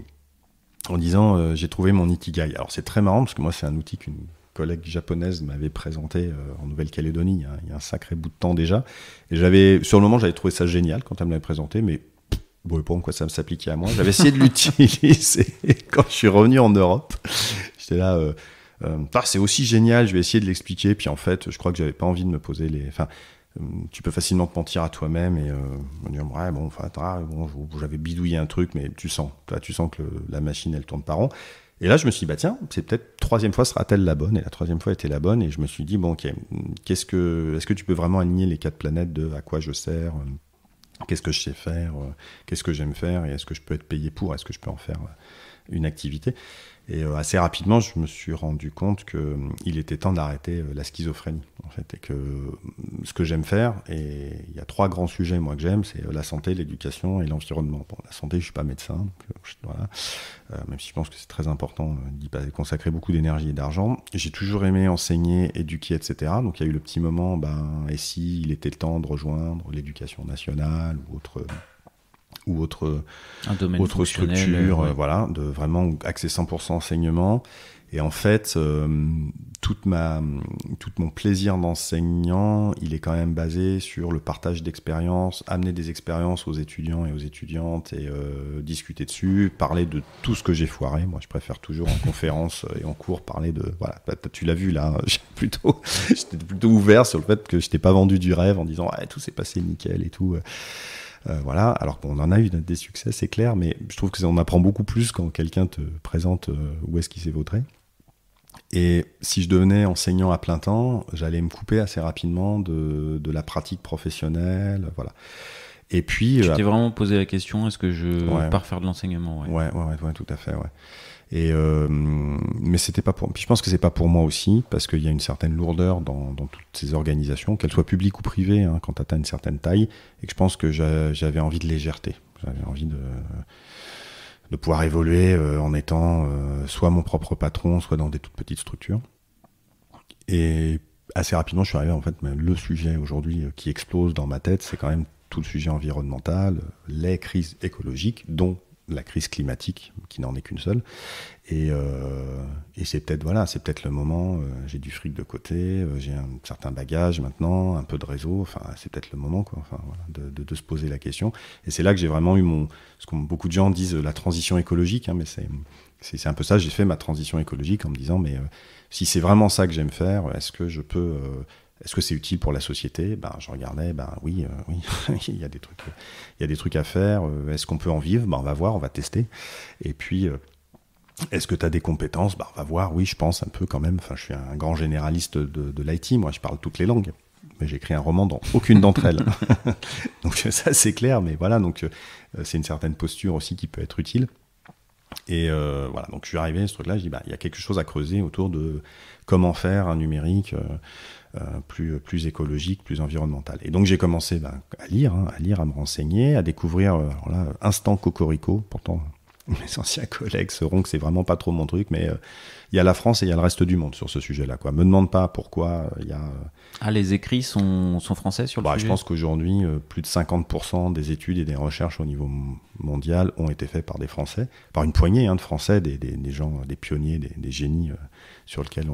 en disant euh, J'ai trouvé mon Ikigai. Alors, c'est très marrant, parce que moi, c'est un outil qu'une collègue japonaise m'avait présenté en Nouvelle-Calédonie, hein, il y a un sacré bout de temps déjà. Et j'avais, sur le moment, j'avais trouvé ça génial quand elle me l'avait présenté, mais bon, pourquoi ça me s'appliquait à moi J'avais essayé de l'utiliser quand je suis revenu en Europe. C'est là. Euh, euh, c'est aussi génial, je vais essayer de l'expliquer. Puis en fait, je crois que j'avais pas envie de me poser les. Enfin, euh, tu peux facilement te mentir à toi-même et me dire, ouais bon, enfin, j'avais bidouillé un truc, mais tu sens, tu sens que la machine elle tourne pas rond. Et là, je me suis dit, bah tiens, c'est peut-être troisième fois sera-t-elle la bonne Et la troisième fois était la bonne. Et je me suis dit, bon, ok, qu'est-ce que, est-ce que tu peux vraiment aligner les quatre planètes de à quoi je sers Qu'est-ce que je sais faire Qu'est-ce que j'aime faire Et est-ce que je peux être payé pour Est-ce que je peux en faire une activité et euh, assez rapidement, je me suis rendu compte qu'il euh, était temps d'arrêter euh, la schizophrénie, en fait, et que ce que j'aime faire, et il y a trois grands sujets, moi, que j'aime, c'est la santé, l'éducation et l'environnement. Bon, la santé, je suis pas médecin, voilà, même si je pense que c'est très important d'y consacrer beaucoup d'énergie et d'argent. J'ai toujours aimé enseigner, éduquer, etc. Donc, il y a eu le petit moment, ben, et si il était le temps de rejoindre l'éducation nationale ou autre ou autre, autre structure, voilà, de vraiment accès 100% enseignement. Et en fait, euh, toute ma, tout mon plaisir d'enseignant, il est quand même basé sur le partage d'expériences, amener des expériences aux étudiants et aux étudiantes et euh, discuter dessus, parler de tout ce que j'ai foiré. Moi, je préfère toujours en conférence et en cours parler de. Voilà, tu l'as vu là, j'étais plutôt ouvert sur le fait que je n'étais pas vendu du rêve en disant tout s'est passé nickel et tout. Euh, voilà, alors qu'on en a eu des succès, c'est clair, mais je trouve qu'on apprend beaucoup plus quand quelqu'un te présente euh, où est-ce qu'il s'est vautré. Et si je devenais enseignant à plein temps, j'allais me couper assez rapidement de, la pratique professionnelle, voilà. Et puis, tu euh, t'es vraiment posé la question est-ce que je pars faire de l'enseignement ouais. ouais, ouais, tout à fait, ouais. Et euh, mais c'était pas pour. je pense que c'est pas pour moi aussi parce qu'il y a une certaine lourdeur dans, dans toutes ces organisations, qu'elles soient publiques ou privées, hein, quand tu une certaine taille. Et que je pense que j'avais envie de légèreté. J'avais envie de de pouvoir évoluer euh, en étant euh, soit mon propre patron, soit dans des toutes petites structures. Et assez rapidement, je suis arrivé en fait, le sujet aujourd'hui qui explose dans ma tête, c'est quand même tout le sujet environnemental, les crises écologiques, dont la crise climatique, qui n'en est qu'une seule. Et, euh, c'est peut-être voilà, c'est peut-être le moment. Euh, j'ai du fric de côté, euh, j'ai un certain bagage maintenant, un peu de réseau. Enfin, c'est peut-être le moment, de, se poser la question. Et c'est là que j'ai vraiment eu mon, ce que beaucoup de gens disent, la transition écologique. Hein, mais c'est, c'est, un peu ça. J'ai fait ma transition écologique en me disant, mais si c'est vraiment ça que j'aime faire, est-ce que je peux est-ce que c'est utile pour la société ben, Je regardais, ben, oui, euh, oui. il, y a des trucs, il y a des trucs à faire. Euh, est-ce qu'on peut en vivre ben, On va voir, on va tester. Et puis, euh, est-ce que tu as des compétences ben, On va voir, oui, je pense un peu quand même. Enfin, je suis un grand généraliste de, de l'IT, moi je parle toutes les langues. Mais j'écris un roman dans aucune d'entre elles. donc ça c'est clair, mais voilà, donc c'est une certaine posture aussi qui peut être utile. Et euh, voilà, donc je suis arrivé à ce truc-là, je dis, bah, il y a quelque chose à creuser autour de comment faire un numérique euh, euh, plus, plus écologique, plus environnemental. Et donc j'ai commencé bah, à lire, hein, à lire, à me renseigner, à découvrir, Instant Cocorico, pourtant mes anciens collègues sauront que c'est vraiment pas trop mon truc, mais euh, il y a la France et il y a le reste du monde sur ce sujet-là. Quoi. Me demande pas pourquoi euh, il y a. Euh, ah, les écrits sont, sont français sur le bah, Je pense qu'aujourd'hui, plus de 50% des études et des recherches au niveau mondial ont été faites par des Français, par une poignée hein, de Français, des, des, gens, des pionniers, des, des génies sur lequel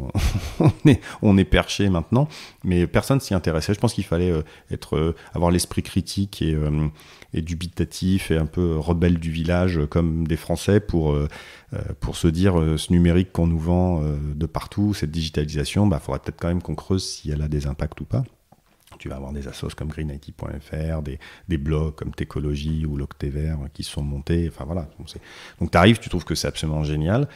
on, est, perché maintenant, mais personne s'y intéressait. Je pense qu'il fallait euh, être, euh, avoir l'esprit critique euh, et, dubitatif et un peu rebelle du village comme des Français pour, pour se dire ce numérique qu'on nous vend de partout, cette digitalisation, il bah, faudrait peut-être quand même qu'on creuse si elle a des impacts ou pas. Tu vas avoir des assos comme greenIT.fr, des, blogs comme Técologie ou Loctet Vert qui sont montés. Enfin voilà. Donc tu arrives, tu trouves que c'est absolument génial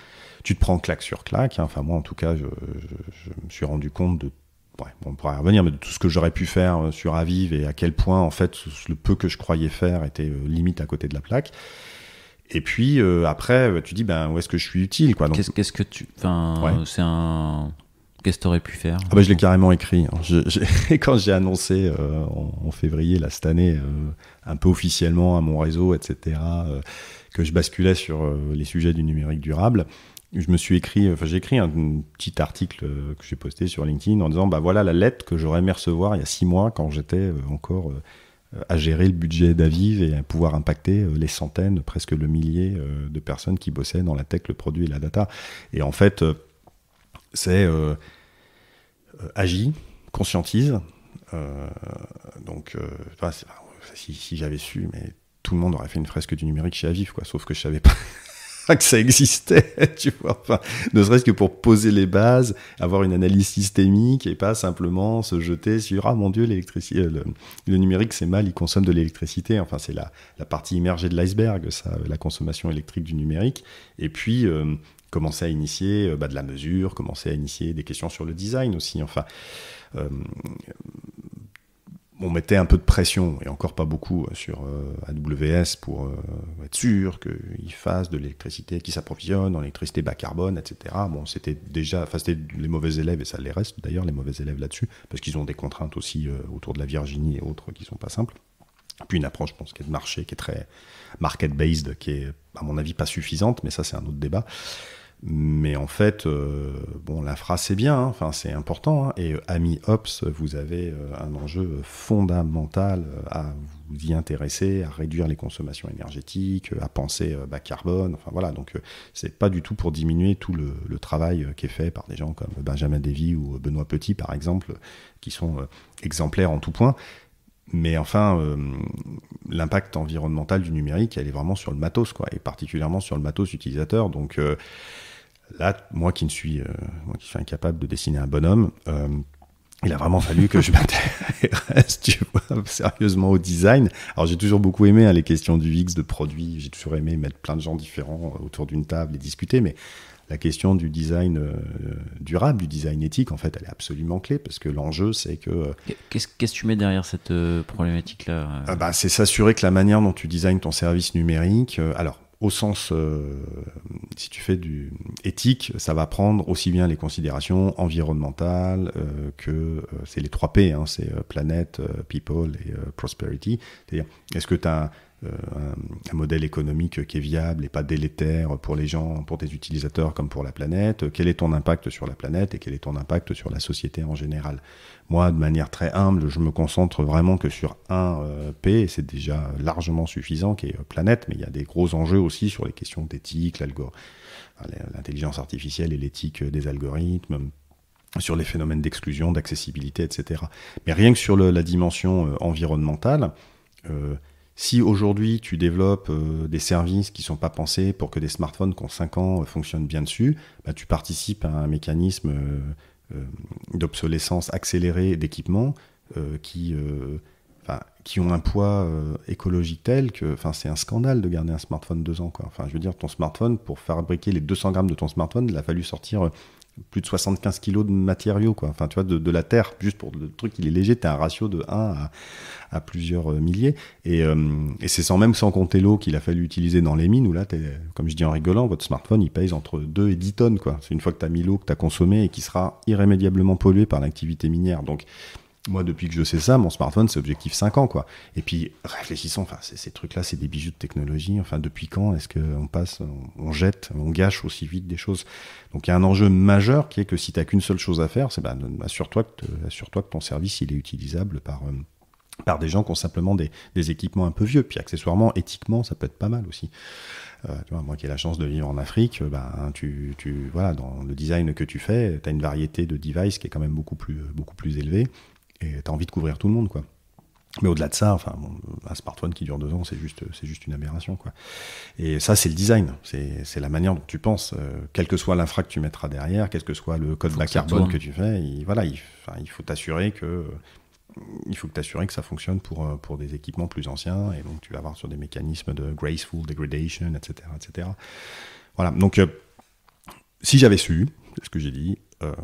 tu te prends claque sur claque. Hein. Enfin, moi, en tout cas, je, me suis rendu compte de Ouais, on pourra revenir, mais de tout ce que j'aurais pu faire euh, sur Aviv et à quel point, en fait, le peu que je croyais faire était euh, limite à côté de la plaque. Et puis euh, après, bah, tu dis, ben, où est-ce que je suis utile quoi. Qu'est-ce, que tu. Enfin, c'est un. Qu'est-ce que tu aurais pu faire ah bah, Je l'ai carrément écrit. Hein. quand j'ai annoncé en, février, la cette année, un peu officiellement à mon réseau, etc., que je basculais sur les sujets du numérique durable, je me suis écrit, enfin j'ai écrit un, petit article que j'ai posté sur LinkedIn en disant bah voilà la lettre que j'aurais aimé recevoir il y a six mois quand j'étais euh, encore euh, à gérer le budget d'Aviv et à pouvoir impacter euh, les centaines, presque le millier de personnes qui bossaient dans la tech, le produit et la data. Et en fait, c'est agi conscientise. donc, si, si j'avais su, mais tout le monde aurait fait une fresque du numérique chez Aviv, quoi, sauf que je savais pas que ça existait, tu vois. Enfin, ne serait-ce que pour poser les bases, avoir une analyse systémique et pas simplement se jeter sur ah mon dieu l'électricité, euh, le, numérique c'est mal, il consomme de l'électricité. Enfin c'est la, la partie immergée de l'iceberg, ça, la consommation électrique du numérique. Et puis euh, commencer à initier euh, bah, de la mesure, commencer à initier des questions sur le design aussi. Enfin, on mettait un peu de pression, et encore pas beaucoup, hein, sur euh, AWS pour euh, être sûr qu'ils fassent de l'électricité, qui s'approvisionne, en électricité bas carbone, etc. Bon, c'était déjà, enfin, c'était les mauvais élèves, et ça les reste d'ailleurs, les mauvais élèves là-dessus, parce qu'ils ont des contraintes aussi euh, autour de la Virginie et autres qui sont pas simples. Puis une approche, je pense, qui est de marché, qui est très market-based, qui est, à mon avis, pas suffisante, mais ça, c'est un autre débat. Mais en fait, euh, bon, la phrase c'est bien, hein. enfin c'est important. Hein. et euh, amis Ops, vous avez euh, un enjeu fondamental à vous y intéresser, à réduire les consommations énergétiques, à penser bas carbone. Enfin voilà, donc c'est pas du tout pour diminuer tout le, travail qui est fait par des gens comme Benjamin Davy ou Benoît Petit par exemple, qui sont exemplaires en tout point. Mais enfin, l'impact environnemental du numérique, elle est vraiment sur le matos, quoi, et particulièrement sur le matos utilisateur. Donc, Là, moi qui ne suis, euh, qui suis incapable de dessiner un bonhomme, euh, il a vraiment fallu que je m'intéresse, sérieusement au design. Alors j'ai toujours beaucoup aimé hein, les questions du X, de produits. J'ai toujours aimé mettre plein de gens différents euh, autour d'une table et discuter, mais la question du design durable, du design éthique, en fait, elle est absolument clé parce que l'enjeu, c'est que. Qu'est-ce que tu mets derrière cette problématique-là ah bah, C'est s'assurer que la manière dont tu designes ton service numérique. alors, au sens, euh, si tu fais du éthique, ça va prendre aussi bien les considérations environnementales euh, que euh, c'est les 3 P, hein, c'est planète, people et prosperity. C'est-à-dire, est-ce que tu as euh, un, modèle économique qui est viable et pas délétère pour les gens, pour tes utilisateurs comme pour la planète Quel est ton impact sur la planète et quel est ton impact sur la société en général Moi, de manière très humble, je me concentre vraiment que sur un euh, P, et c'est déjà largement suffisant, qui est euh, planète, mais il y a des gros enjeux aussi sur les questions d'éthique, l'intelligence artificielle et l'éthique des algorithmes sur les phénomènes d'exclusion, d'accessibilité, etc. Mais rien que sur la dimension environnementale, si aujourd'hui tu développes euh, des services qui ne sont pas pensés pour que des smartphones qui ont 5 ans euh, fonctionnent bien dessus, bah, tu participes à un mécanisme euh, d'obsolescence accélérée d'équipements qui, qui ont un poids écologique tel que c'est un scandale de garder un smartphone 2 ans. Quoi. Je veux dire, ton smartphone, pour fabriquer les 200 grammes de ton smartphone, il a fallu sortir plus de 75 kilos de matériaux, quoi. Enfin, tu vois, de, la terre, juste pour le truc, il est léger, tu un ratio de 1 à, plusieurs euh, milliers. Et, euh, et c'est sans même sans compter l'eau qu'il a fallu utiliser dans les mines, où là, comme je dis en rigolant, votre smartphone, il pèse entre 2 et 10 tonnes, quoi. C'est une fois que tu mis l'eau que tu as consommée et qui sera irrémédiablement pollué par l'activité minière. Donc, moi, depuis que je sais ça, mon smartphone, c'est objectif 5 ans, quoi. Et puis, réfléchissons, enfin, ces trucs-là, c'est des bijoux de technologie. Enfin, depuis quand est-ce qu'on passe, on, jette, on gâche aussi vite des choses Donc, il y a un enjeu majeur qui est que si tu n'as qu'une seule chose à faire, c'est ben, assure-toi que, que, ton service, il est utilisable par, euh, par des gens qui ont simplement des, des, équipements un peu vieux. Puis, accessoirement, éthiquement, ça peut être pas mal aussi. Euh, moi qui ai la chance de vivre en Afrique, ben, tu, tu, dans le design que tu fais, tu as une variété de devices qui est quand même beaucoup plus, beaucoup plus élevée et as envie de couvrir tout le monde, quoi. Mais au-delà de ça, enfin, un smartphone qui dure deux ans, c'est juste, c'est juste une aberration, quoi. Et ça, c'est le design, c'est la manière dont tu penses, euh, quel que soit l'infra que tu mettras derrière, quel que soit le code bas carbone que tu fais, il, voilà, il, faut t'assurer que il faut que t'assurer que ça fonctionne pour, euh, pour des équipements plus anciens, et donc tu vas avoir sur des mécanismes de graceful degradation, etc., etc. Voilà. Donc, euh, si j'avais su, ce que j'ai dit, euh,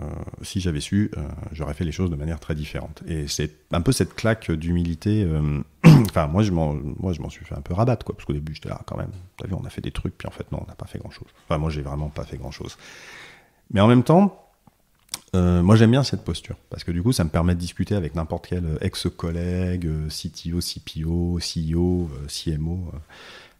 si j'avais su, euh, j'aurais fait les choses de manière très différente. Et c'est un peu cette claque d'humilité. Euh, enfin, moi, je m'en, moi, je m'en suis fait un peu rabattre, quoi, parce qu'au début, j'étais là quand même. as vu, on a fait des trucs, puis en fait, non, on n'a pas fait grand chose. Enfin, moi, j'ai vraiment pas fait grand chose. Mais en même temps, moi j'aime bien cette posture parce que du coup ça me permet de discuter avec n'importe quel ex-collègue, CTO, CPO, CEO, CMO.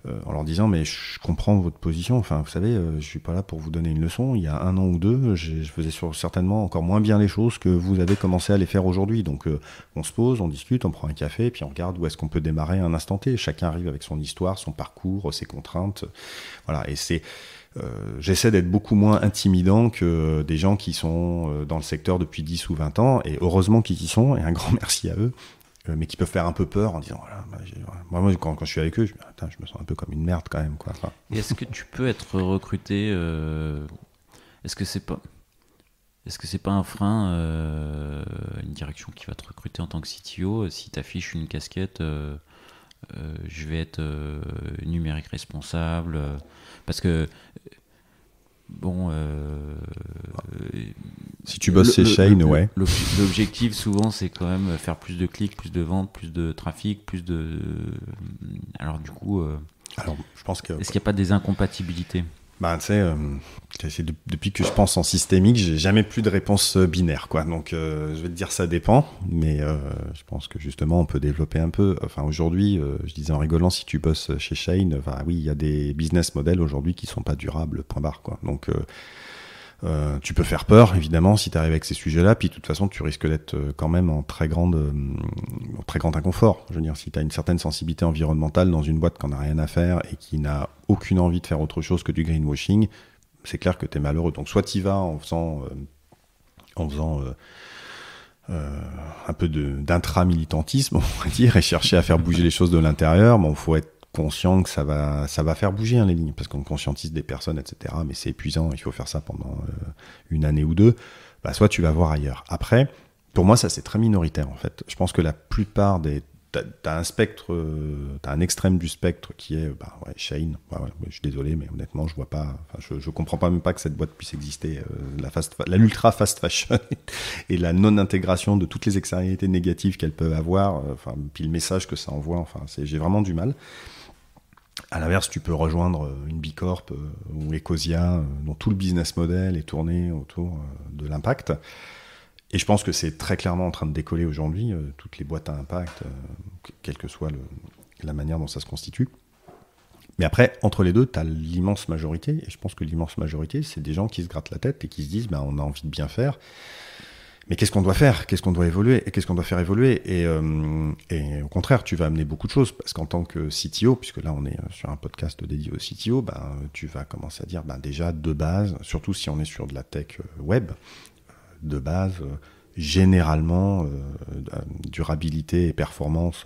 Euh, en leur disant mais je comprends votre position. Enfin, vous savez, euh, je suis pas là pour vous donner une leçon. Il y a un an ou deux, je faisais certainement encore moins bien les choses que vous avez commencé à les faire aujourd'hui. Donc, euh, on se pose, on discute, on prend un café, puis on regarde où est-ce qu'on peut démarrer un instant T. Chacun arrive avec son histoire, son parcours, ses contraintes. Voilà. Et c'est j'essaie d'être beaucoup moins intimidant que des gens qui sont dans le secteur depuis 10 ou 20 ans, et heureusement qu'ils y sont, et un grand merci à eux. Euh, mais qui peuvent faire un peu peur en disant voilà, moi quand, je suis avec eux je, me sens un peu comme une merde quand même est-ce que tu peux être recruté euh, est-ce que c'est pas est-ce que c'est pas un frein euh, une direction qui va te recruter en tant que CTO si tu affiches une casquette je vais être numérique responsable parce que Bon, euh, si tu bosses chez Shane, ouais. L'objectif souvent, c'est quand même euh, faire plus de clics, plus de ventes, plus de trafic, plus de. Euh, alors du coup, euh, alors je pense que. Est-ce qu'il n'y a pas des incompatibilités bah, tu sais, euh, depuis que je pense en systémique, j'ai jamais plus de réponse euh, binaire, quoi. Donc, euh, je vais te dire, ça dépend, mais je pense que justement, on peut développer un peu. Enfin, aujourd'hui, je disais en rigolant, si tu bosses chez Shane, enfin, bah, oui, il y a des business models aujourd'hui qui sont pas durables, point barre, quoi. Donc, euh, tu peux faire peur, évidemment, si tu arrives avec ces sujets-là. Puis, de toute façon, tu risques d'être euh, quand même en très, grande, euh, très grand inconfort. Je veux dire, si tu as une certaine sensibilité environnementale dans une boîte qui n'a rien à faire et qui n'a aucune envie de faire autre chose que du greenwashing, c'est clair que tu es malheureux. Donc, soit tu y vas en faisant. en faisant un peu d'intra-militantisme, on va dire, et chercher à faire bouger les choses de l'intérieur. Bon, faut être conscient que ça va, ça va faire bouger hein, les lignes, parce qu'on conscientise des personnes, etc. Mais c'est épuisant, il faut faire ça pendant euh, une année ou deux. Bah, soit tu vas voir ailleurs. Après, pour moi, ça c'est très minoritaire en fait. Je pense que la plupart des T'as un spectre, euh, t'as un extrême du spectre qui est, bah Shane. je suis désolé, mais honnêtement, je vois pas, je, comprends pas même pas que cette boîte puisse exister. Euh, la fast, l'ultra fast fashion et la non intégration de toutes les externalités négatives qu'elles peuvent avoir. Enfin, puis le message que ça envoie. Enfin, j'ai vraiment du mal. À l'inverse, tu peux rejoindre euh, une Bicorp euh, ou Ecosia, euh, dont tout le business model est tourné autour de l'impact. Et je pense que c'est très clairement en train de décoller aujourd'hui, toutes les boîtes à impact, quelle que soit la manière dont ça se constitue. Mais après, entre les deux, tu as l'immense majorité, et je pense que l'immense majorité, c'est des gens qui se grattent la tête et qui se disent bah, on a envie de bien faire, mais qu'est-ce qu'on doit faire Qu'est-ce qu'on doit évoluer Et qu'est-ce qu'on doit faire évoluer et, euh, au contraire, tu vas amener beaucoup de choses parce qu'en tant que CTO, puisque là on est euh, sur un podcast dédié au CTO, ben tu vas commencer à dire ben déjà de base, surtout si on est sur de la tech euh, web, de base, généralement, durabilité et performance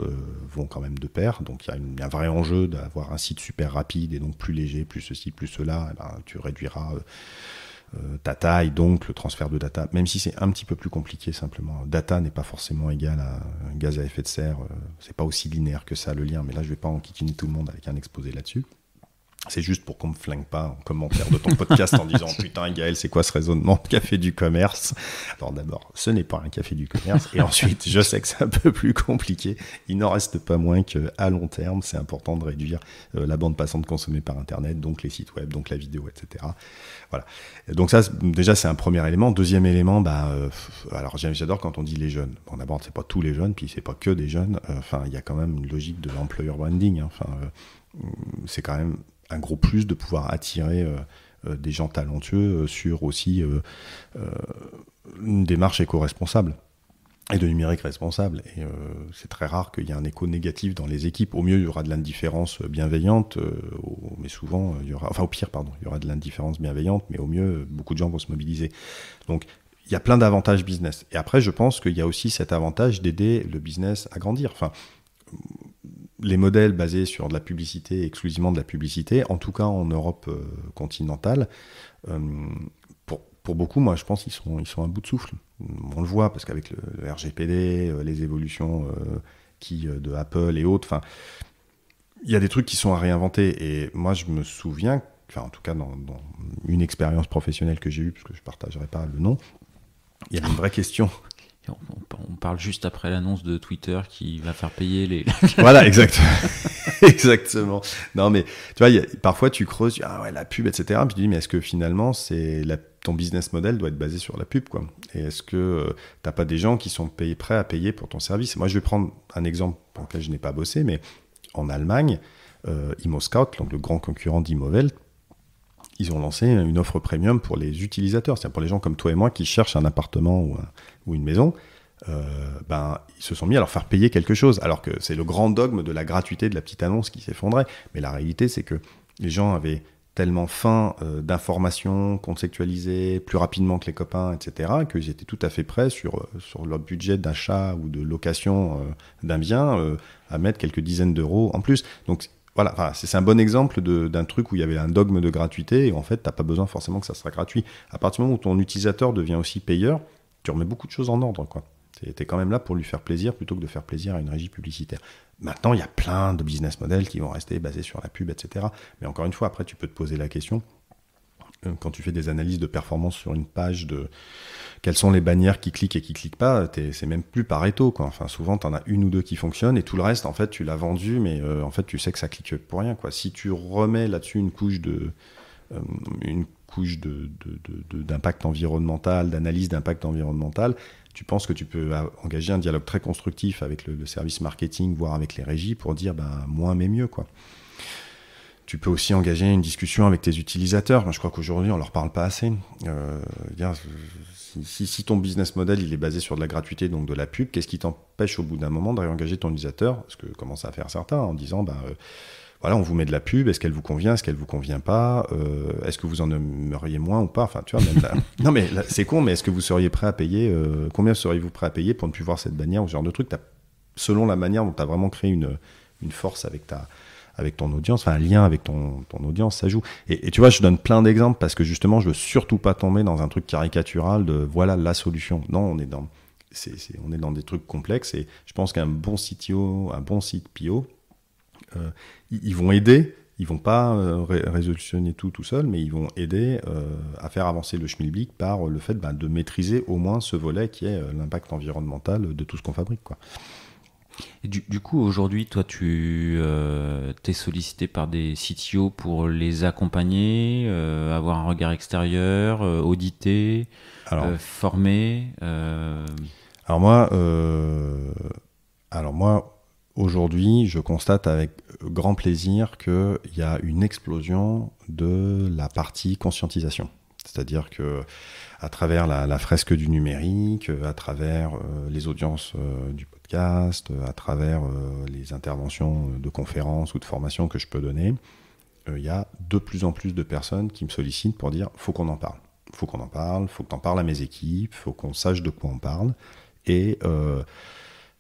vont quand même de pair. Donc il y, a un vrai enjeu d'avoir un site super rapide et donc plus léger, plus ceci, plus cela. Eh ben, tu réduiras euh, ta taille, donc le transfert de data, même si c'est un petit peu plus compliqué simplement. Data n'est pas forcément égal à gaz à effet de serre, euh, c'est pas aussi linéaire que ça le lien, mais là je vais pas en tout le monde avec un exposé là-dessus. C'est juste pour qu'on me flingue pas en commentaire de ton podcast en disant putain Gaël c'est quoi ce raisonnement de café du commerce Alors d'abord ce n'est pas un café du commerce et ensuite je sais que c'est un peu plus compliqué. Il n'en reste pas moins que à long terme c'est important de réduire euh, la bande passante consommée par internet donc les sites web donc la vidéo etc. Voilà. donc ça déjà c'est un premier élément. Deuxième élément bah euh, alors j'adore quand on dit les jeunes. Bon d'abord c'est pas tous les jeunes puis c'est pas que des jeunes. Euh, enfin il y a quand même une logique de l'employer branding. Hein. Enfin c'est quand même un gros plus de pouvoir attirer euh, euh, des gens talentueux euh, sur aussi une démarche éco-responsable et de numérique responsable. Et c'est très rare qu'il y ait un écho négatif dans les équipes. Au mieux, il y aura de l'indifférence bienveillante, mais souvent, il y aura, enfin au pire, pardon, il y aura de l'indifférence bienveillante, mais au mieux, beaucoup de gens vont se mobiliser. Donc, il y a plein d'avantages business. Et après, je pense qu'il y a aussi cet avantage d'aider le business à grandir. Enfin, les modèles basés sur de la publicité, exclusivement de la publicité, en tout cas en Europe euh, continentale, euh, pour, pour, beaucoup, moi je pense qu'ils sont, ils sont à bout de souffle. On le voit parce qu'avec le, RGPD, euh, les évolutions qui, de Apple et autres, il y a des trucs qui sont à réinventer. Et moi je me souviens, en tout cas dans, une expérience professionnelle que j'ai eue, parce que je ne partagerai pas le nom, il y a une vraie question on parle juste après l'annonce de Twitter qui va faire payer les. voilà, exact. Exactement. Non, mais tu vois, parfois tu creuses, ah la pub, etc. Puis tu dis, mais est-ce que finalement, c'est ton business model doit être basé sur la pub, quoi Et est-ce que tu euh, t'as pas des gens qui sont payés, prêts à payer pour ton service Moi, je vais prendre un exemple pour lequel je n'ai pas bossé, mais en Allemagne, euh, ImmoScout, donc le grand concurrent d'Immovelt, ils ont lancé une offre premium pour les utilisateurs, c'est-à-dire pour les gens comme toi et moi qui cherchent un appartement ou, une maison. Euh, ben, ils se sont mis à leur faire payer quelque chose, alors que c'est le grand dogme de la gratuité de la petite annonce qui s'effondrait. Mais la réalité, c'est que les gens avaient tellement faim euh, d'informations contextualisées plus rapidement que les copains, etc., qu'ils étaient tout à fait prêts sur, euh, sur leur budget d'achat ou de location d'un bien à mettre quelques dizaines d'euros en plus. Donc voilà, c'est un bon exemple d'un truc où il y avait un dogme de gratuité et en fait, n'as pas besoin forcément que ça soit gratuit. À partir du moment où ton utilisateur devient aussi payeur, tu remets beaucoup de choses en ordre, quoi. es quand même là pour lui faire plaisir plutôt que de faire plaisir à une régie publicitaire. Maintenant, il y a plein de business models qui vont rester basés sur la pub, etc. Mais encore une fois, après, tu peux te poser la question euh, quand tu fais des analyses de performance sur une page de quelles sont les bannières qui cliquent et qui cliquent pas, c'est même plus pareto quoi. Enfin souvent tu en as une ou deux qui fonctionnent et tout le reste en fait tu l'as vendu mais euh, en fait tu sais que ça clique pour rien Si tu remets là-dessus une couche euh, une couche d'impact environnemental, d'analyse d'impact environnemental, tu penses que tu peux engager un dialogue très constructif avec le, service marketing, voire avec les régies, pour dire bah, moins mais mieux. quoi. Tu peux aussi engager une discussion avec tes utilisateurs. Moi, je crois qu'aujourd'hui, on leur parle pas assez. Euh, si, ton business model il est basé sur de la gratuité, donc de la pub, qu'est-ce qui t'empêche au bout d'un moment de réengager ton utilisateur Ce que commencent à faire certains en disant, bah, euh, voilà, on vous met de la pub, est-ce qu'elle vous convient, est-ce qu'elle vous convient pas, euh, est-ce que vous en aimeriez moins ou pas Enfin, tu non mais c'est con, mais est-ce que vous seriez prêt à payer Combien seriez-vous prêt à payer pour ne plus voir cette bannière ou ce genre de truc Selon la manière dont tu as vraiment créé une force avec ta, avec ton audience, enfin un lien avec ton, ton audience, ça joue. Et, tu vois, je donne plein d'exemples parce que justement, je veux surtout pas tomber dans un truc caricatural de voilà la solution. Non, on est dans, on est dans des trucs complexes et je pense qu'un bon CTO, un bon site PO, euh, ils, vont aider ils vont pas euh, résolutionner tout tout seul, mais ils vont aider euh, à faire avancer le schmilblick par le fait ben, de maîtriser au moins ce volet qui est l'impact environnemental de tout ce qu'on fabrique. Quoi du, coup, aujourd'hui, toi, tu es euh, t'es sollicité par des CTO pour les accompagner, euh, avoir un regard extérieur, euh, auditer, former. Alors moi, alors moi, aujourd'hui, je constate avec grand plaisir qu'il y a une explosion de la partie conscientisation. C'est-à-dire que à travers la, fresque du numérique, à travers les audiences du euh, à travers euh, les interventions euh, de conférences ou de formations que je peux donner, il y a de plus en plus de personnes qui me sollicitent pour dire faut qu'on en parle. Faut qu'on en parle, faut que en parles à mes équipes, faut qu'on sache de quoi on parle. Et je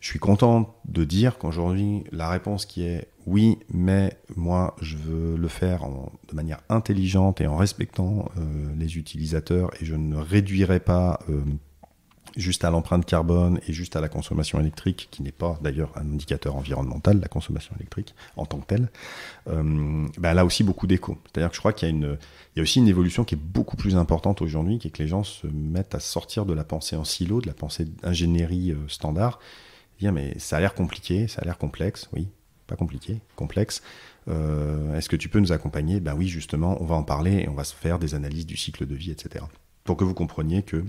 suis content de dire qu'aujourd'hui, la réponse qui est oui, mais moi, je veux le faire de manière intelligente et en respectant les utilisateurs et je ne réduirai pas juste à l'empreinte carbone et juste à la consommation électrique, qui n'est pas d'ailleurs un indicateur environnemental, la consommation électrique en tant que telle, euh, ben, elle a aussi beaucoup d'écho. C'est-à-dire que je crois qu'il y a, une, il y a aussi une évolution qui est beaucoup plus importante aujourd'hui, qui est que les gens se mettent à sortir de la pensée en silo, de la pensée d'ingénierie euh, standard, dire mais ça a l'air compliqué, ça a l'air complexe, oui, pas compliqué, complexe. Euh, est-ce que tu peux nous accompagner Ben oui, justement, on va en parler et on va se faire des analyses du cycle de vie, etc. Pour que vous compreniez que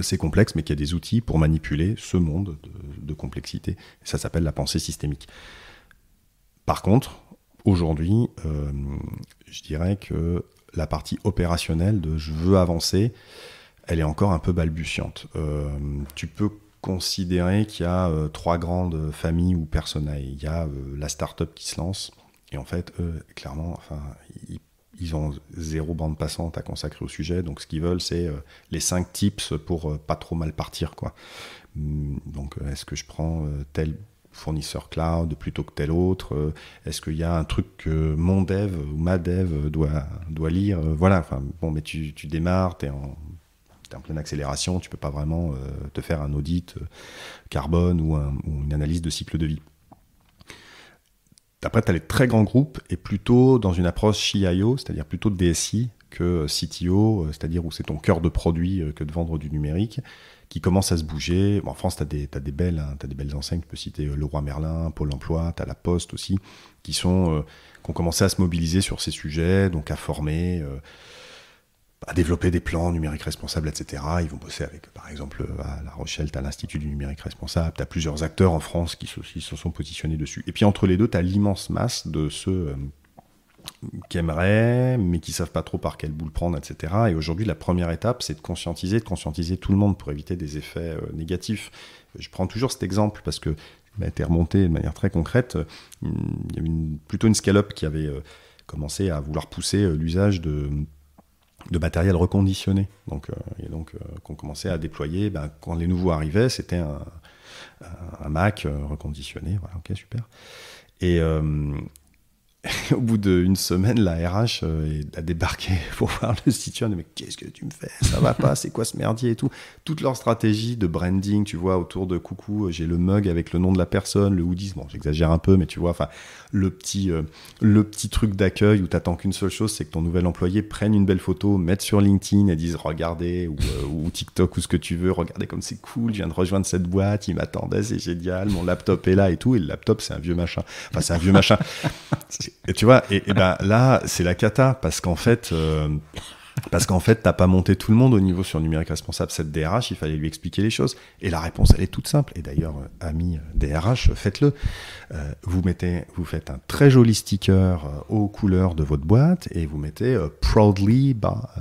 c'est complexe, mais qu'il y a des outils pour manipuler ce monde de, complexité. Ça s'appelle la pensée systémique. Par contre, aujourd'hui, euh, je dirais que la partie opérationnelle de je veux avancer, elle est encore un peu balbutiante. Euh, tu peux considérer qu'il y a euh, trois grandes familles ou personnes. Il y a la start-up qui se lance, et en fait, clairement, enfin, ils ont zéro bande passante à consacrer au sujet, donc ce qu'ils veulent, c'est euh, les cinq tips pour euh, pas trop mal partir. Quoi. Hmm, donc, euh, est-ce que je prends tel fournisseur cloud plutôt que tel autre Est-ce qu'il y a un truc que mon dev ou ma dev doit, doit lire Voilà, enfin, bon, mais tu, tu démarres, tu es en, en pleine accélération, tu peux pas vraiment te faire un audit carbone ou une analyse de cycle de vie. Après, tu as les très grands groupes et plutôt dans une approche CIO, c'est-à-dire plutôt DSI que euh, CTO, euh, c'est-à-dire où c'est ton cœur de produit euh, que de vendre du numérique, qui commence à se bouger. en France, tu as, as, des belles hein, t'as des belles enseignes, tu peux citer Leroy Merlin, Pôle emploi, tu as La Poste aussi, qui, sont, qui ont commencé à se mobiliser sur ces sujets, donc à former à développer des plans numériques responsables, etc. Ils vont bosser avec, par exemple, à La Rochelle, tu as l'Institut du numérique responsable, tu as plusieurs acteurs en France qui se, sont positionnés dessus. Et puis entre les deux, tu as l'immense masse de ceux euh, qui aimeraient, mais qui savent pas trop par quelle boule prendre, etc. Et aujourd'hui, la première étape, c'est de conscientiser, de conscientiser tout le monde pour éviter des effets euh, négatifs. Je prends toujours cet exemple parce que m'a bah, été remonté de manière très concrète. Il y avait plutôt une scalope qui avait euh, commencé à vouloir pousser l'usage de de matériel reconditionné, donc, euh, et donc euh, qu'on commençait à déployer. Ben, quand les nouveaux arrivaient, c'était un, Mac euh, reconditionné, ok, super. Et, au bout d'une semaine, la RH a débarqué pour voir le site. Mais qu'est-ce que tu me fais Ça va pas C'est quoi ce merdier et tout Toute leur stratégie de branding, tu vois, autour de coucou, j'ai le mug avec le nom de la personne, le hoodie. Bon, j'exagère un peu, mais tu vois, enfin, le petit, euh, le petit truc d'accueil où attends qu'une seule chose, c'est que ton nouvel employé prenne une belle photo, mette sur LinkedIn et dise regardez euh, ou, TikTok ou ce que tu veux, regardez comme c'est cool, je viens de rejoindre cette boîte, il m'attendait, c'est génial, mon laptop est là et tout. Et le laptop, c'est un vieux machin. Enfin, c'est un vieux machin. et tu vois, et, ben là, c'est la cata parce qu'en fait. Euh, parce qu'en fait, t'as pas monté tout le monde au niveau sur numérique responsable. Cette DRH, il fallait lui expliquer les choses. Et la réponse, elle est toute simple. Et d'ailleurs, euh, amis DRH, euh, faites-le. Euh, vous mettez, vous faites un très joli sticker aux couleurs de votre boîte et vous mettez proudly proudly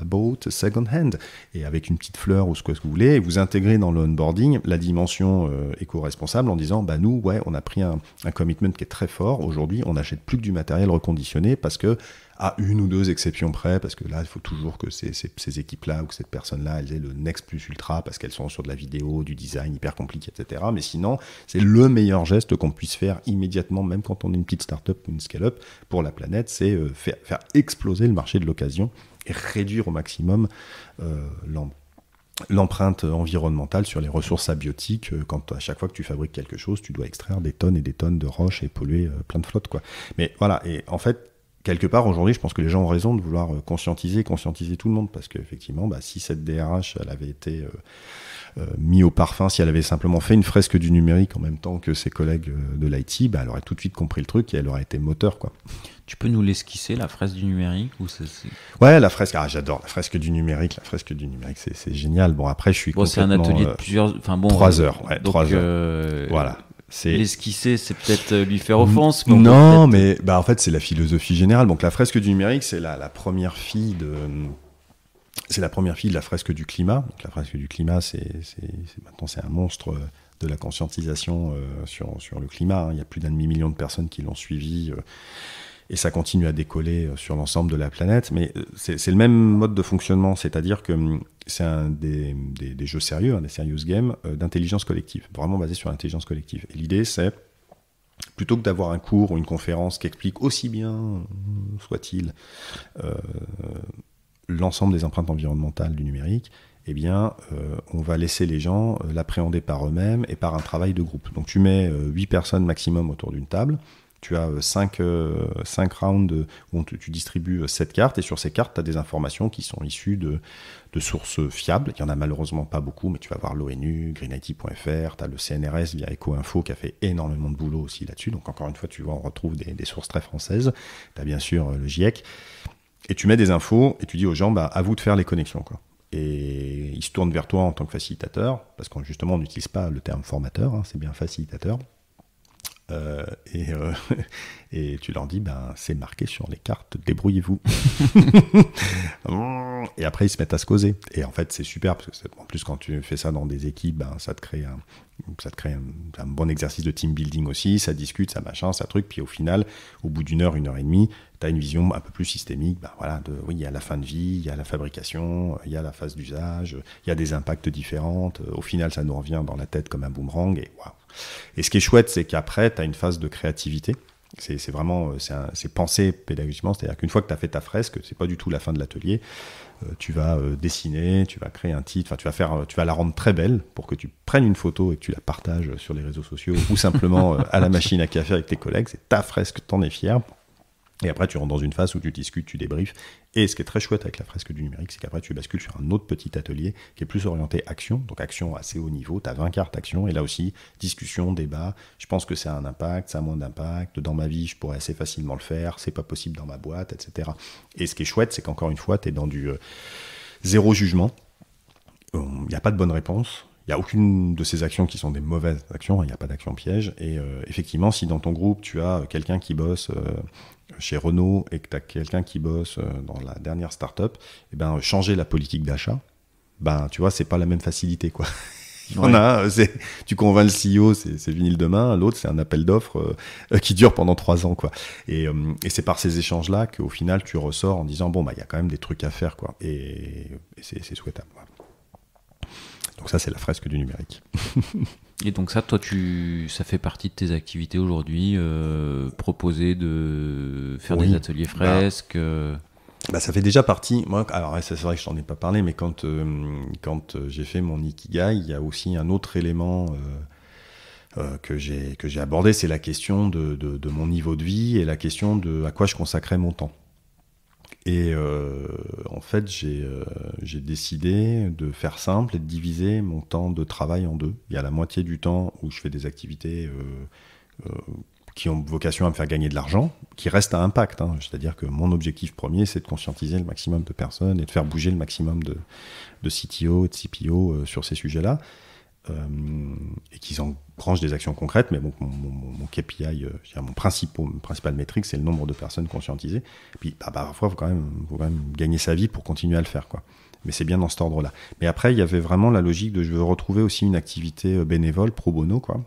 bought second hand et avec une petite fleur ou ce que vous voulez. Et vous intégrez dans l'onboarding la dimension éco-responsable en disant, bah nous, ouais, on a pris un, un commitment qui est très fort. Aujourd'hui, on n'achète plus que du matériel reconditionné parce que à une ou deux exceptions près, parce que là, il faut toujours que ces, équipes-là ou que cette personne-là, elles aient le next plus ultra, parce qu'elles sont sur de la vidéo, du design hyper compliqué, etc. Mais sinon, c'est le meilleur geste qu'on puisse faire immédiatement, même quand on est une petite startup ou une scale-up, pour la planète, c'est euh, faire, exploser le marché de l'occasion et réduire au maximum euh, l'empreinte environnementale sur les ressources abiotiques euh, quand à chaque fois que tu fabriques quelque chose tu dois extraire des tonnes et des tonnes de roches et polluer plein de flottes. quoi mais voilà et en fait quelque part, aujourd'hui, je pense que les gens ont raison de vouloir euh, conscientiser, conscientiser tout le monde, parce qu'effectivement, bah, si cette DRH, elle avait été mis euh, euh, mise au parfum, si elle avait simplement fait une fresque du numérique en même temps que ses collègues de l'IT, bah, elle aurait tout de suite compris le truc et elle aurait été moteur, quoi. Tu peux nous l'esquisser, la fresque du numérique ou Ouais, la fresque, ah, j'adore la fresque du numérique, la fresque du numérique, c'est génial. Bon, après, je suis bon, c'est un atelier de plusieurs... Enfin, bon, trois heures, ouais, heures. Voilà. L'esquisser, c'est peut-être euh, lui faire offense. Mais non, mais euh, bah, en fait, c'est la philosophie générale. Donc, la fresque du numérique, c'est la, première fille de. C'est la première fille de la fresque du climat. Donc, la fresque du climat, c'est maintenant c'est un monstre euh, de la conscientisation sur, sur le climat. Hein. Il y a plus d'un demi-million de personnes qui l'ont suivi et ça continue à décoller euh, sur l'ensemble de la planète. Mais euh, c'est le même mode de fonctionnement, c'est-à-dire que hum, c'est un des, jeux sérieux, hein, des serious games euh, d'intelligence collective, vraiment basé sur l'intelligence collective. Et l'idée, c'est plutôt que d'avoir un cours ou une conférence qui explique aussi bien soit-il l'ensemble des empreintes environnementales du numérique, eh bien, on va laisser les gens l'appréhender par eux-mêmes et par un travail de groupe. Donc, tu mets 8 personnes maximum autour d'une table. Tu as 5 euh, euh, rounds euh, où tu, distribues 7 cartes et sur ces cartes, tu as des informations qui sont issues de, de sources fiables. Il n'y en a malheureusement pas beaucoup, mais tu vas voir l'ONU, greenIT.fr, tu as le CNRS via EcoInfo qui a fait énormément de boulot aussi là-dessus. Donc encore une fois, tu vois, on retrouve des, des sources très françaises. Tu as bien sûr le GIEC. Et tu mets des infos et tu dis aux gens, bah, à vous de faire les connexions. Quoi et ils se tournent vers toi en tant que facilitateur, parce qu'on justement on n'utilise pas le terme formateur, hein, c'est bien facilitateur. Euh, euh, et, tu leur dis, ben, c'est marqué sur les cartes, débrouillez-vous. et après, ils se mettent à se causer. Et en fait, c'est super, parce que en plus, quand tu fais ça dans des équipes, ben, ça te crée, un, ça te crée un, bon exercice de team building aussi. Ça discute, ça machin, ça truc. Puis au final, au bout d'une heure, une heure et demie, tu as une vision un peu plus systémique. Ben, voilà, de, oui, il y a la fin de vie, il y a la fabrication, il y a la phase d'usage, il y a des impacts différents. Au final, ça nous revient dans la tête comme un boomerang. Et waouh! Et ce qui est chouette, c'est qu'après, tu as une phase de créativité. C'est vraiment euh, c'est pensé pédagogiquement, c'est-à-dire qu'une fois que tu as fait ta fresque, c'est pas du tout la fin de l'atelier. Euh, tu vas euh, dessiner, tu vas créer un titre, tu vas faire, tu vas la rendre très belle pour que tu prennes une photo et que tu la partages sur les réseaux sociaux ou simplement à la machine à café avec tes collègues. C'est ta fresque, t'en es fier. Et après, tu rentres dans une phase où tu discutes, tu débriefes. Et ce qui est très chouette avec la fresque du numérique, c'est qu'après, tu bascules sur un autre petit atelier qui est plus orienté action. Donc, action assez haut niveau. Tu as 20 cartes action. Et là aussi, discussion, débat. Je pense que ça a un impact, ça a moins d'impact. Dans ma vie, je pourrais assez facilement le faire. C'est pas possible dans ma boîte, etc. Et ce qui est chouette, c'est qu'encore une fois, tu es dans du euh, zéro jugement. Il hum, n'y a pas de bonne réponse. Il n'y a aucune de ces actions qui sont des mauvaises actions, il n'y a pas d'action piège. Et euh, effectivement, si dans ton groupe, tu as euh, quelqu'un qui bosse chez Renault et que tu as quelqu'un qui bosse euh, dans la dernière startup, et eh ben changer la politique d'achat, ben tu vois, c'est pas la même facilité quoi. On tu convaincs le e CEO, c'est vinyle demain. L'autre, c'est un appel d'offres euh, qui dure pendant trois ans, quoi. Euh, et, c'est par ces échanges-là qu'au final, tu ressors en disant bon, bah, il y a quand même des trucs à faire, quoi. Et, c'est souhaitable. Donc ça, c'est la fresque du numérique. Et donc ça, toi, tu, ça fait partie de tes activités aujourd'hui, euh, proposer de faire des ateliers bah. fresques. Euh. Bah, ça fait déjà partie. Moi, alors c'est vrai que je t'en ai pas parlé, mais quand euh, quand j'ai fait mon ikigai, il y a aussi un autre élément. que j'ai que j'ai abordé, c'est la question de, de, mon niveau de vie et la question de à quoi je consacrais mon temps. Et euh, en fait, euh, j'ai décidé de faire simple et de diviser mon temps de travail en deux. Il y a la moitié du temps où je fais des activités euh, qui ont vocation à me faire gagner de l'argent, qui restent à impact. Hein. C'est-à-dire que mon objectif premier, c'est de conscientiser le maximum de personnes et de faire bouger le maximum de, de CTO et de CPO sur ces sujets-là. Euh, et qu'ils engrangent des actions concrètes. Mais bon, mon, mon KPI, mon, euh, principal, métrique, c'est le nombre de personnes conscientisées. puis bah, parfois, il faut quand, même, faut quand même gagner sa vie pour continuer à le faire. Quoi. Mais c'est bien dans cet ordre-là. Mais après, il y avait vraiment la logique de je veux retrouver aussi une activité euh, bénévole, pro bono, quoi.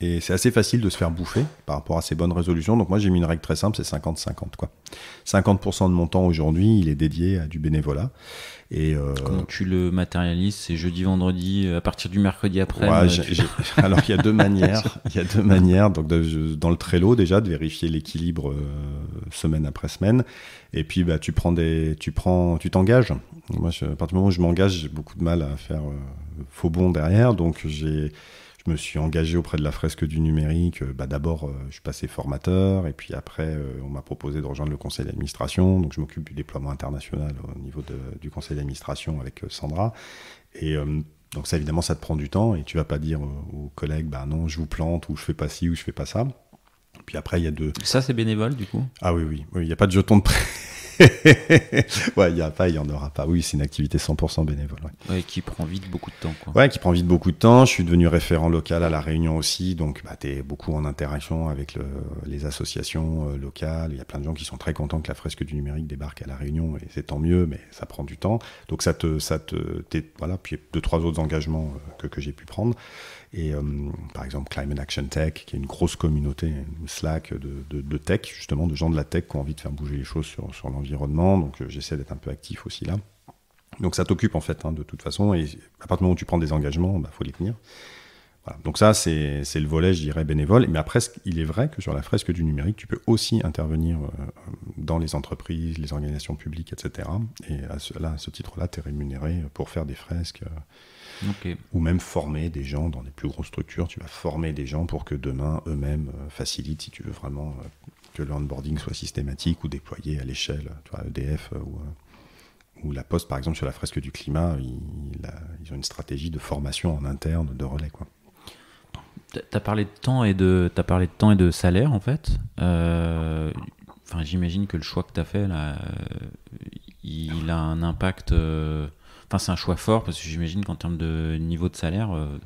Et c'est assez facile de se faire bouffer par rapport à ces bonnes résolutions. Donc moi, j'ai mis une règle très simple, c'est 50-50, quoi. 50% de mon temps aujourd'hui, il est dédié à du bénévolat. Et euh... Comment tu le matérialises C'est jeudi, vendredi, à partir du mercredi après euh, Alors il y a deux manières. Il y a deux manières. Donc dans le Trello déjà de vérifier l'équilibre euh, semaine après semaine. Et puis bah tu prends des, tu prends, tu t'engages. Moi, à partir du moment où je m'engage, j'ai beaucoup de mal à faire euh, faux bon derrière. Donc j'ai me suis engagé auprès de la fresque du numérique. Euh, bah, d'abord, euh, je suis passé formateur, et puis après, euh, on m'a proposé de rejoindre le conseil d'administration. Donc, je m'occupe du déploiement international au niveau du conseil d'administration avec Sandra. Et donc, ça, évidemment, ça te prend du temps, et tu vas pas dire aux, collègues, bah non, je vous plante, ou je fais pas ci, ou je fais pas ça. Puis après, il y a deux. Ça, c'est bénévole, du coup Ah oui, oui. Il n'y a pas de jeton de prêt. ouais, il n'y a pas, il en aura pas. Oui, c'est une activité 100% bénévole. Ouais. ouais. qui prend vite beaucoup de temps. Quoi. Ouais, qui prend vite beaucoup de temps. Je suis devenu référent local à La Réunion aussi, donc bah, tu es beaucoup en interaction avec les associations euh, locales. Il y a plein de gens qui sont très contents que la fresque du numérique débarque à La Réunion, et c'est tant mieux, mais ça prend du temps. Donc ça te, ça te, voilà, puis deux, trois autres engagements euh, que, que j'ai pu prendre. Et euh, par exemple, Climate Action Tech, qui est une grosse communauté, une Slack de, de, tech, justement, de gens de la tech qui ont envie de faire bouger les choses sur, sur l'environnement. Donc euh, j'essaie d'être un peu actif aussi là. Donc ça t'occupe en fait, hein, de toute façon. Et à partir du moment où tu prends des engagements, il bah, faut les tenir. Voilà. Donc ça, c'est le volet, je dirais, bénévole. Mais après, il est vrai que sur la fresque du numérique, tu peux aussi intervenir euh, dans les entreprises, les organisations publiques, etc. Et à ce, à ce titre-là, tu es rémunéré pour faire des fresques ou même former des gens dans des plus grosses structures. Tu vas former des gens pour que demain, eux-mêmes euh, facilitent, si tu veux vraiment euh, que le onboarding soit systématique ou déployé à l'échelle, toi, EDF euh, ou, ou la Poste, par exemple, sur la fresque du climat, ils, ont une stratégie de formation en interne, de relais. Quoi. T'as parlé de temps et de as parlé de temps et de salaire en fait. enfin, j'imagine que le choix que tu as fait là, il a un impact Enfin, c'est un choix fort parce que j'imagine qu'en termes de niveau de salaire, euh,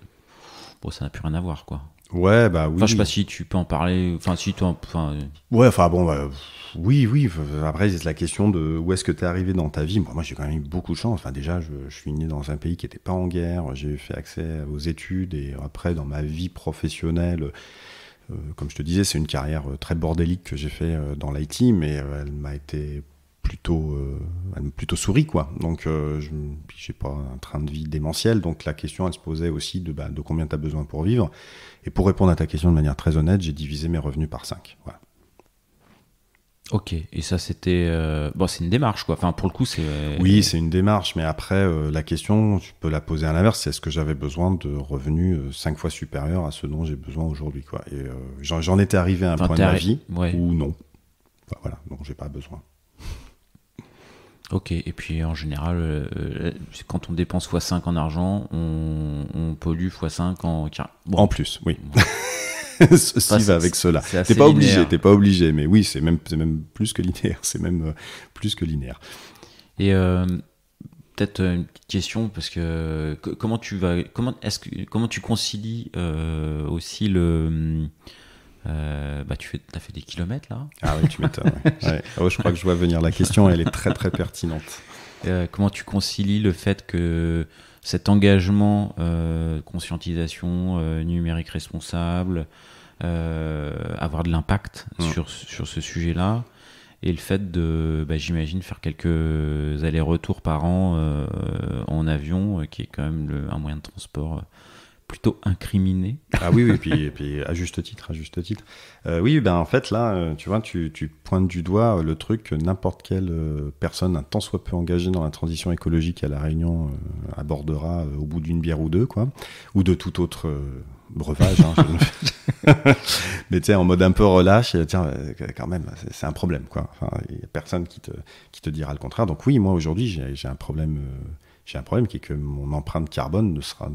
bon, ça n'a plus rien à voir, quoi. Ouais, bah oui. Enfin, je sais pas si tu peux en parler. Enfin, si toi. Enfin... Euh. Ouais, enfin bon, bah, oui, oui. Après, c'est la question de où est-ce que tu es arrivé dans ta vie. moi, j'ai quand même eu beaucoup de chance. Enfin, déjà, je, suis né dans un pays qui n'était pas en guerre. J'ai fait accès aux études et après, dans ma vie professionnelle. Euh, comme je te disais, c'est une carrière très bordélique que j'ai fait dans l'IT, mais elle m'a été plutôt euh, plutôt souris quoi donc euh, je j'ai pas un train de vie démentiel donc la question elle se posait aussi de bah, de combien tu as besoin pour vivre et pour répondre à ta question de manière très honnête j'ai divisé mes revenus par 5 voilà Ok, et ça c'était euh, bon, c'est une démarche quoi. Enfin, pour le coup, c'est oui, c'est une démarche, mais après la question, tu peux la poser à l'inverse. C'est est-ce que j'avais besoin de revenus 5 fois supérieurs à ce dont j'ai besoin aujourd'hui quoi. Et j'en étais arrivé à un point de ma vie ou non. voilà, donc j'ai pas besoin. Ok, et puis en général, euh, euh, quand on dépense x5 en argent, on, pollue x5 en... En plus, oui. Ceci va avec cela. T'es pas linéaire. t'es pas obligé, mais oui, c'est même, même plus que linéaire, c'est même plus que linéaire. Euh, et peut-être une petite question parce que comment tu vas, comment est-ce que comment tu concilies aussi le hum, euh, bah, tu fais, as fait des kilomètres là Ah oui, tu m'étonnes. Ah je crois que je vois venir la question, elle est très très pertinente. Euh, comment tu concilies le fait que cet engagement, euh, conscientisation, numérique responsable, avoir de l'impact mm. sur, ce sujet-là, et le fait de, bah, j'imagine, faire quelques allers-retours par an en avion, qui est quand même un moyen de transport plutôt incriminé. Ah oui, oui et, puis, puis, à juste titre, à juste titre. Euh, oui, ben en fait là, euh, tu vois, tu, tu pointes du doigt euh, le truc que n'importe quelle personne, un tant soit peu engagée dans la transition écologique à la Réunion, abordera au bout d'une bière ou deux, quoi, ou de tout autre breuvage. Hein, Mais tu sais, en mode un peu relâche, tiens, quand même, c'est un problème, quoi. Il n'y a personne qui te, qui te dira le contraire. Donc oui, moi aujourd'hui, j'ai un problème. j'ai un problème qui est que mon empreinte carbone ne sera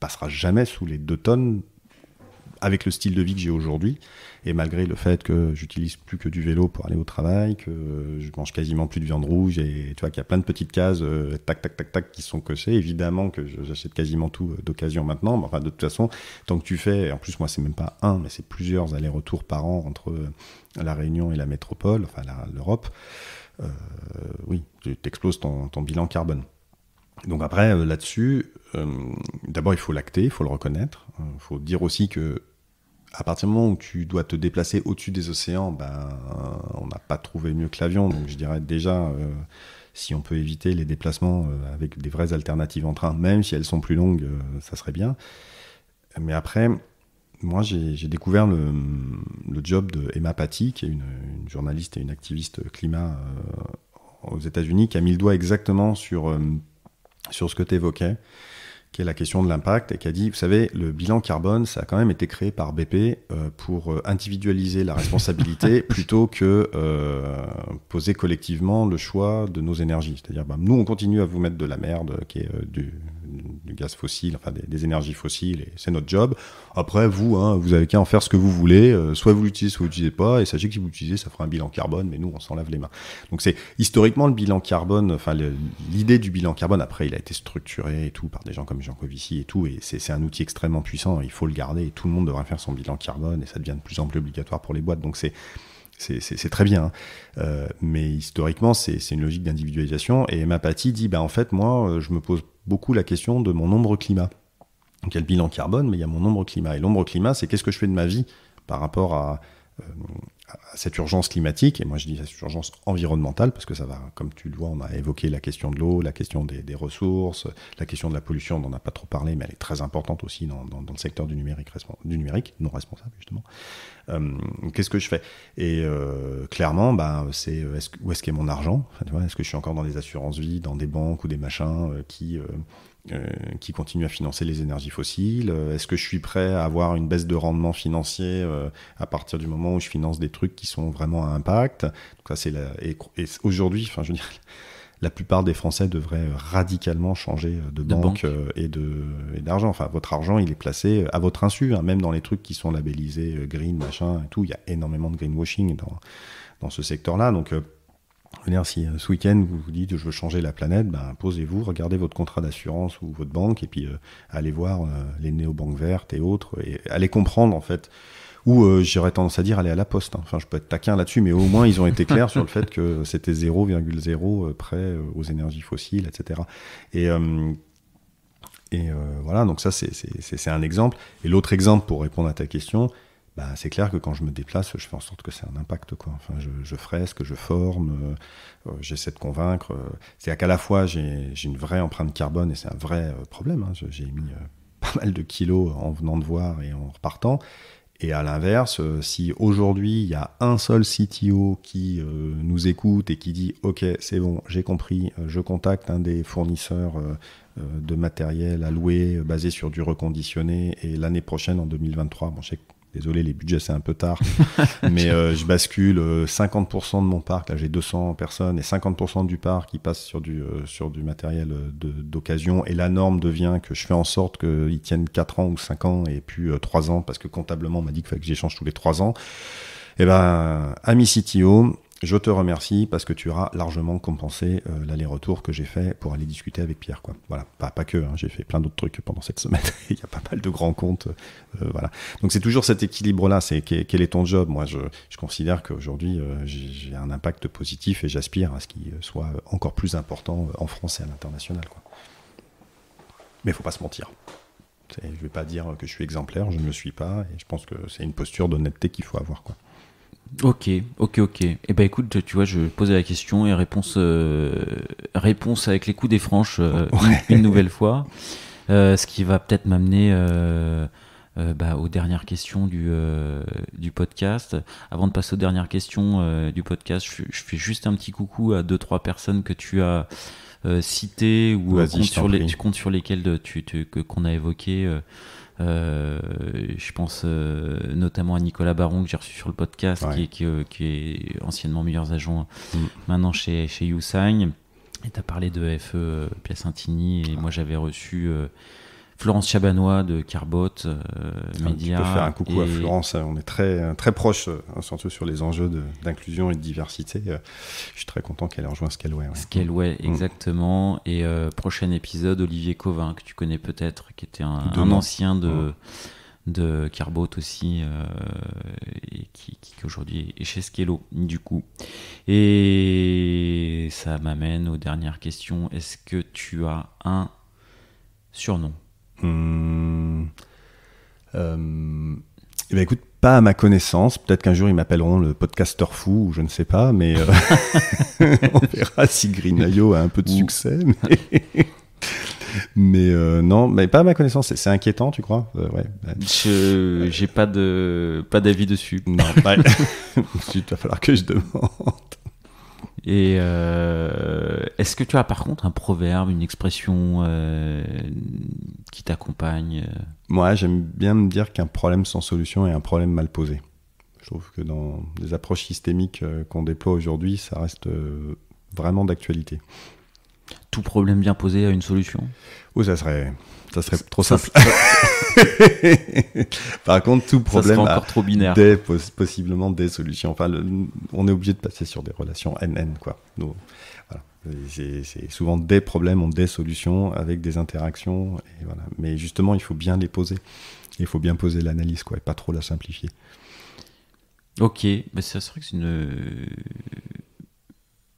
passera jamais sous les 2 tonnes avec le style de vie que j'ai aujourd'hui. Et malgré le fait que j'utilise plus que du vélo pour aller au travail, que je mange quasiment plus de viande rouge, et tu vois qu'il y a plein de petites cases, euh, tac, tac, tac, tac, qui sont cochées. Évidemment que j'achète quasiment tout euh, d'occasion maintenant. Enfin, de toute façon, tant que tu fais, en plus, moi, c'est même pas un, mais c'est plusieurs allers-retours par an entre euh, la Réunion et la métropole, enfin l'Europe. oui, tu exploses ton bilan carbone. Donc après, euh, là-dessus, euh, d'abord, il faut l'acter, il faut le reconnaître. Il faut dire aussi que à partir du moment où tu dois te déplacer au-dessus des océans, ben, euh, on n'a pas trouvé mieux que l'avion. Donc je dirais déjà, si on peut éviter les déplacements avec des vraies alternatives en train, même si elles sont plus longues, ça serait bien. Mais après, moi, j'ai découvert le, job de Emma qui est une, une journaliste et une activiste climat aux États-Unis, qui a mis le doigt exactement sur sur ce que tu évoquais, qui est la question de l'impact, et qui a dit, vous savez, le bilan carbone, ça a quand même été créé par BP euh, pour euh, individualiser la responsabilité plutôt que euh, poser collectivement le choix de nos énergies. C'est-à-dire, ben, nous, on continue à vous mettre de la merde qui est du, du gaz fossile, enfin des, énergies fossiles, et c'est notre job. Après, vous, hein, vous avez qu'à en faire ce que vous voulez, euh, soit vous l'utilisez, soit vous l'utilisez pas, et sachez que si vous l'utilisez, ça fera un bilan carbone, mais nous, on s'en lave les mains. Donc c'est historiquement le bilan carbone, enfin l'idée du bilan carbone, après, il a été structuré et tout par des gens comme Jean Covici et tout, et c'est un outil extrêmement puissant, il faut le garder, et tout le monde devrait faire son bilan carbone, et ça devient de plus en plus obligatoire pour les boîtes, donc c'est c'est très bien. Hein. Euh, mais historiquement, c'est une logique d'individualisation. Et mapathie dit, bah, en fait, moi, euh, je me pose beaucoup la question de mon nombre climat. Donc il y a le bilan carbone, mais il y a mon nombre climat. Et l'ombre climat, c'est qu'est-ce que je fais de ma vie par rapport euh, à, cette urgence climatique, et moi je dis cette urgence environnementale, parce que ça va, comme tu le vois, on a évoqué la question de l'eau, la question des, ressources, la question de la pollution, on n'en a pas trop parlé, mais elle est très importante aussi dans, dans, dans le secteur du numérique, du numérique non responsable, justement. Euh, qu'est-ce que je fais Et euh, clairement, ben, c'est euh, est-ce, où est-ce qu'est mon argent Est-ce que je suis encore dans des assurances-vie, dans des banques ou des machins qui qui continuent à financer les énergies fossiles Est-ce que je suis prêt à avoir une baisse de rendement financier à partir du moment où je finance des trucs qui sont vraiment à impact ça, c'est la... Et, aujourd'hui, enfin, je veux dire, la plupart des Français devraient radicalement changer de, banque, euh, et d'argent. Enfin, votre argent, il est placé euh, à votre insu, hein, même dans les trucs qui sont labellisés euh, green, machin et tout. Il y a énormément de greenwashing dans, dans ce secteur-là. Donc, si ce week-end vous vous dites je veux changer la planète, ben, posez-vous, regardez votre contrat d'assurance ou votre banque et puis allez voir les les néobanques vertes et autres et allez comprendre en fait ou euh, j'aurais tendance à dire aller à la poste. Hein. Enfin, je peux être taquin là-dessus, mais au moins ils ont été clairs sur le fait que c'était 0,0 euh, près euh, aux énergies fossiles, etc. Et et euh, voilà, donc ça c'est un exemple. Et l'autre exemple pour répondre à ta question, bah, c'est clair que quand je me déplace, je fais en sorte que c'est un impact. Quoi. Enfin, je, je fresque, je forme, j'essaie de convaincre. C'est-à-dire qu'à la fois, j'ai une vraie empreinte carbone et c'est un vrai problème. Hein. J'ai mis pas mal de kilos en venant de voir et en repartant. Et à l'inverse, euh, si aujourd'hui il y a un seul CTO qui euh, nous écoute et qui dit OK, c'est bon, j'ai compris, euh, je contacte un des fournisseurs de matériel à louer basé sur du reconditionné et l'année prochaine en 2023, bon, Désolé, les budgets, c'est un peu tard. mais euh, je bascule 50% euh, de mon parc. Là, j'ai 200 personnes et 50% du parc qui passe sur du, euh, sur du matériel d'occasion. Et la norme devient que je fais en sorte qu'ils tiennent 4 ans ou 5 ans et puis 3 ans parce que comptablement, on m'a dit qu'il fallait que j'échange tous les 3 ans. Et eh ben, ami Home je te remercie parce que tu auras largement compensé euh, l'aller-retour que j'ai fait pour aller discuter avec Pierre. Quoi. Voilà, pas, que, hein. j'ai fait plein d'autres trucs pendant cette semaine. Il y a pas mal de grands comptes. Euh, euh, voilà. Donc c'est toujours cet équilibre-là, c'est quel est ton job Moi, je, considère qu'aujourd'hui, j'ai un impact positif et j'aspire à ce qu'il soit encore plus important en France et à l'international. Mais il faut pas se mentir. Je ne vais pas dire que je suis exemplaire, je ne le suis pas, et je pense que c'est une posture d'honnêteté qu'il faut avoir. Ok, ok, ok. Et eh ben écoute, tu vois, je posais la question et réponse, euh, réponse avec les coups des franches euh, une, nouvelle fois. Euh, ce qui va peut-être m'amener bah, aux dernières questions du, du podcast. Avant de passer aux dernières questions du podcast, je, fais juste un petit coucou à deux trois personnes que tu as citées ou sur, les, comptes sur lesquelles tu, tu, qu'on a évoqué euh, je pense euh, notamment à Nicolas Baron que j'ai reçu sur le podcast, qui, est, qui, euh, qui, est anciennement meilleurs agents mm. maintenant chez, chez YouSign. Et tu as parlé de FE Piacentini, et moi j'avais reçu Florence Chabanois de Carbot euh, ah, Média. Tu peux faire un coucou à Florence, hein, on est très, euh, très proche, euh, surtout sur les enjeux d'inclusion et de diversité. je suis très content qu'elle ait rejoint Scaleway. Scaleway, mm. exactement. Et prochain épisode, Olivier Covin, que tu connais peut-être, qui était un, ancien de. Mm. Carbot aussi, et qui, qui aujourd'hui est chez Skello, du coup. Et ça m'amène aux dernières questions. Est-ce que tu as un surnom Hmm. Euh, eh ben, écoute, pas à ma connaissance. Peut-être qu'un jour ils m'appelleront le podcaster fou, je ne sais pas, mais euh, on verra si Ayo a un peu de succès. Mais... Euh, non, mais pas à ma connaissance. C'est inquiétant, tu crois Ouais. j'ai pas de pas d'avis dessus. Non, il va falloir que je demande. Et euh, est-ce que tu as par contre un proverbe, une expression euh, qui t'accompagne euh Moi, j'aime bien me dire qu'un problème sans solution est un problème mal posé. Je trouve que dans les approches systémiques qu'on déploie aujourd'hui, ça reste vraiment d'actualité. Tout problème bien posé a une solution Oui, ça serait, ça serait trop simple. Par contre, tout problème a possiblement des solutions. Enfin, on est obligé de passer sur des relations NN, quoi. Donc, C'est souvent des problèmes ont des solutions avec des interactions. Et voilà. Mais justement, il faut bien les poser. Il faut bien poser l'analyse, quoi, et pas trop la simplifier. Ok, mais c'est vrai que c'est une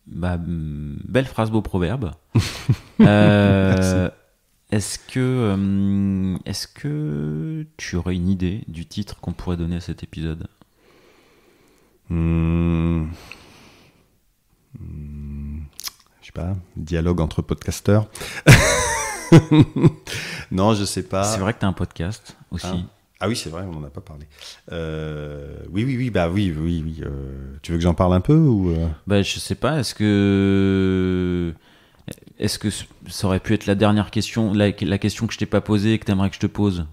bah, belle phrase, beau proverbe. euh, est-ce que, euh, est que tu aurais une idée du titre qu'on pourrait donner à cet épisode Je hmm. hmm. Je sais pas, dialogue entre podcasteurs. non, je sais pas. C'est vrai que tu as un podcast aussi. Ah. ah. oui, c'est vrai, on n'en a pas parlé. Euh, oui, oui, oui, bah oui, oui, oui. Euh, tu veux que j'en parle un peu ou Bah je sais pas. Est-ce que est-ce que ça aurait pu être la dernière question, la, question que je t'ai pas posée et que tu aimerais que je te pose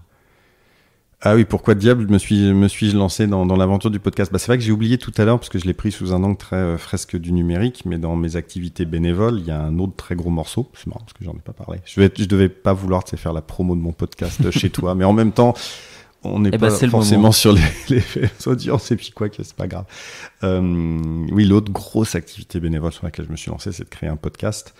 ah oui, pourquoi diable me suis-je me suis lancé dans, l'aventure du podcast bah, C'est vrai que j'ai oublié tout à l'heure, parce que je l'ai pris sous un angle très euh, fresque du numérique, mais dans mes activités bénévoles, il y a un autre très gros morceau. C'est marrant, parce que j'en ai pas parlé. Je, vais, devais pas vouloir te faire la promo de mon podcast chez toi, mais en même temps, on n'est eh pas bah, forcément sur les, les, audiences, et puis quoi que c'est pas grave. Euh, oui, l'autre grosse activité bénévole sur laquelle je me suis lancé, c'est de créer un podcast.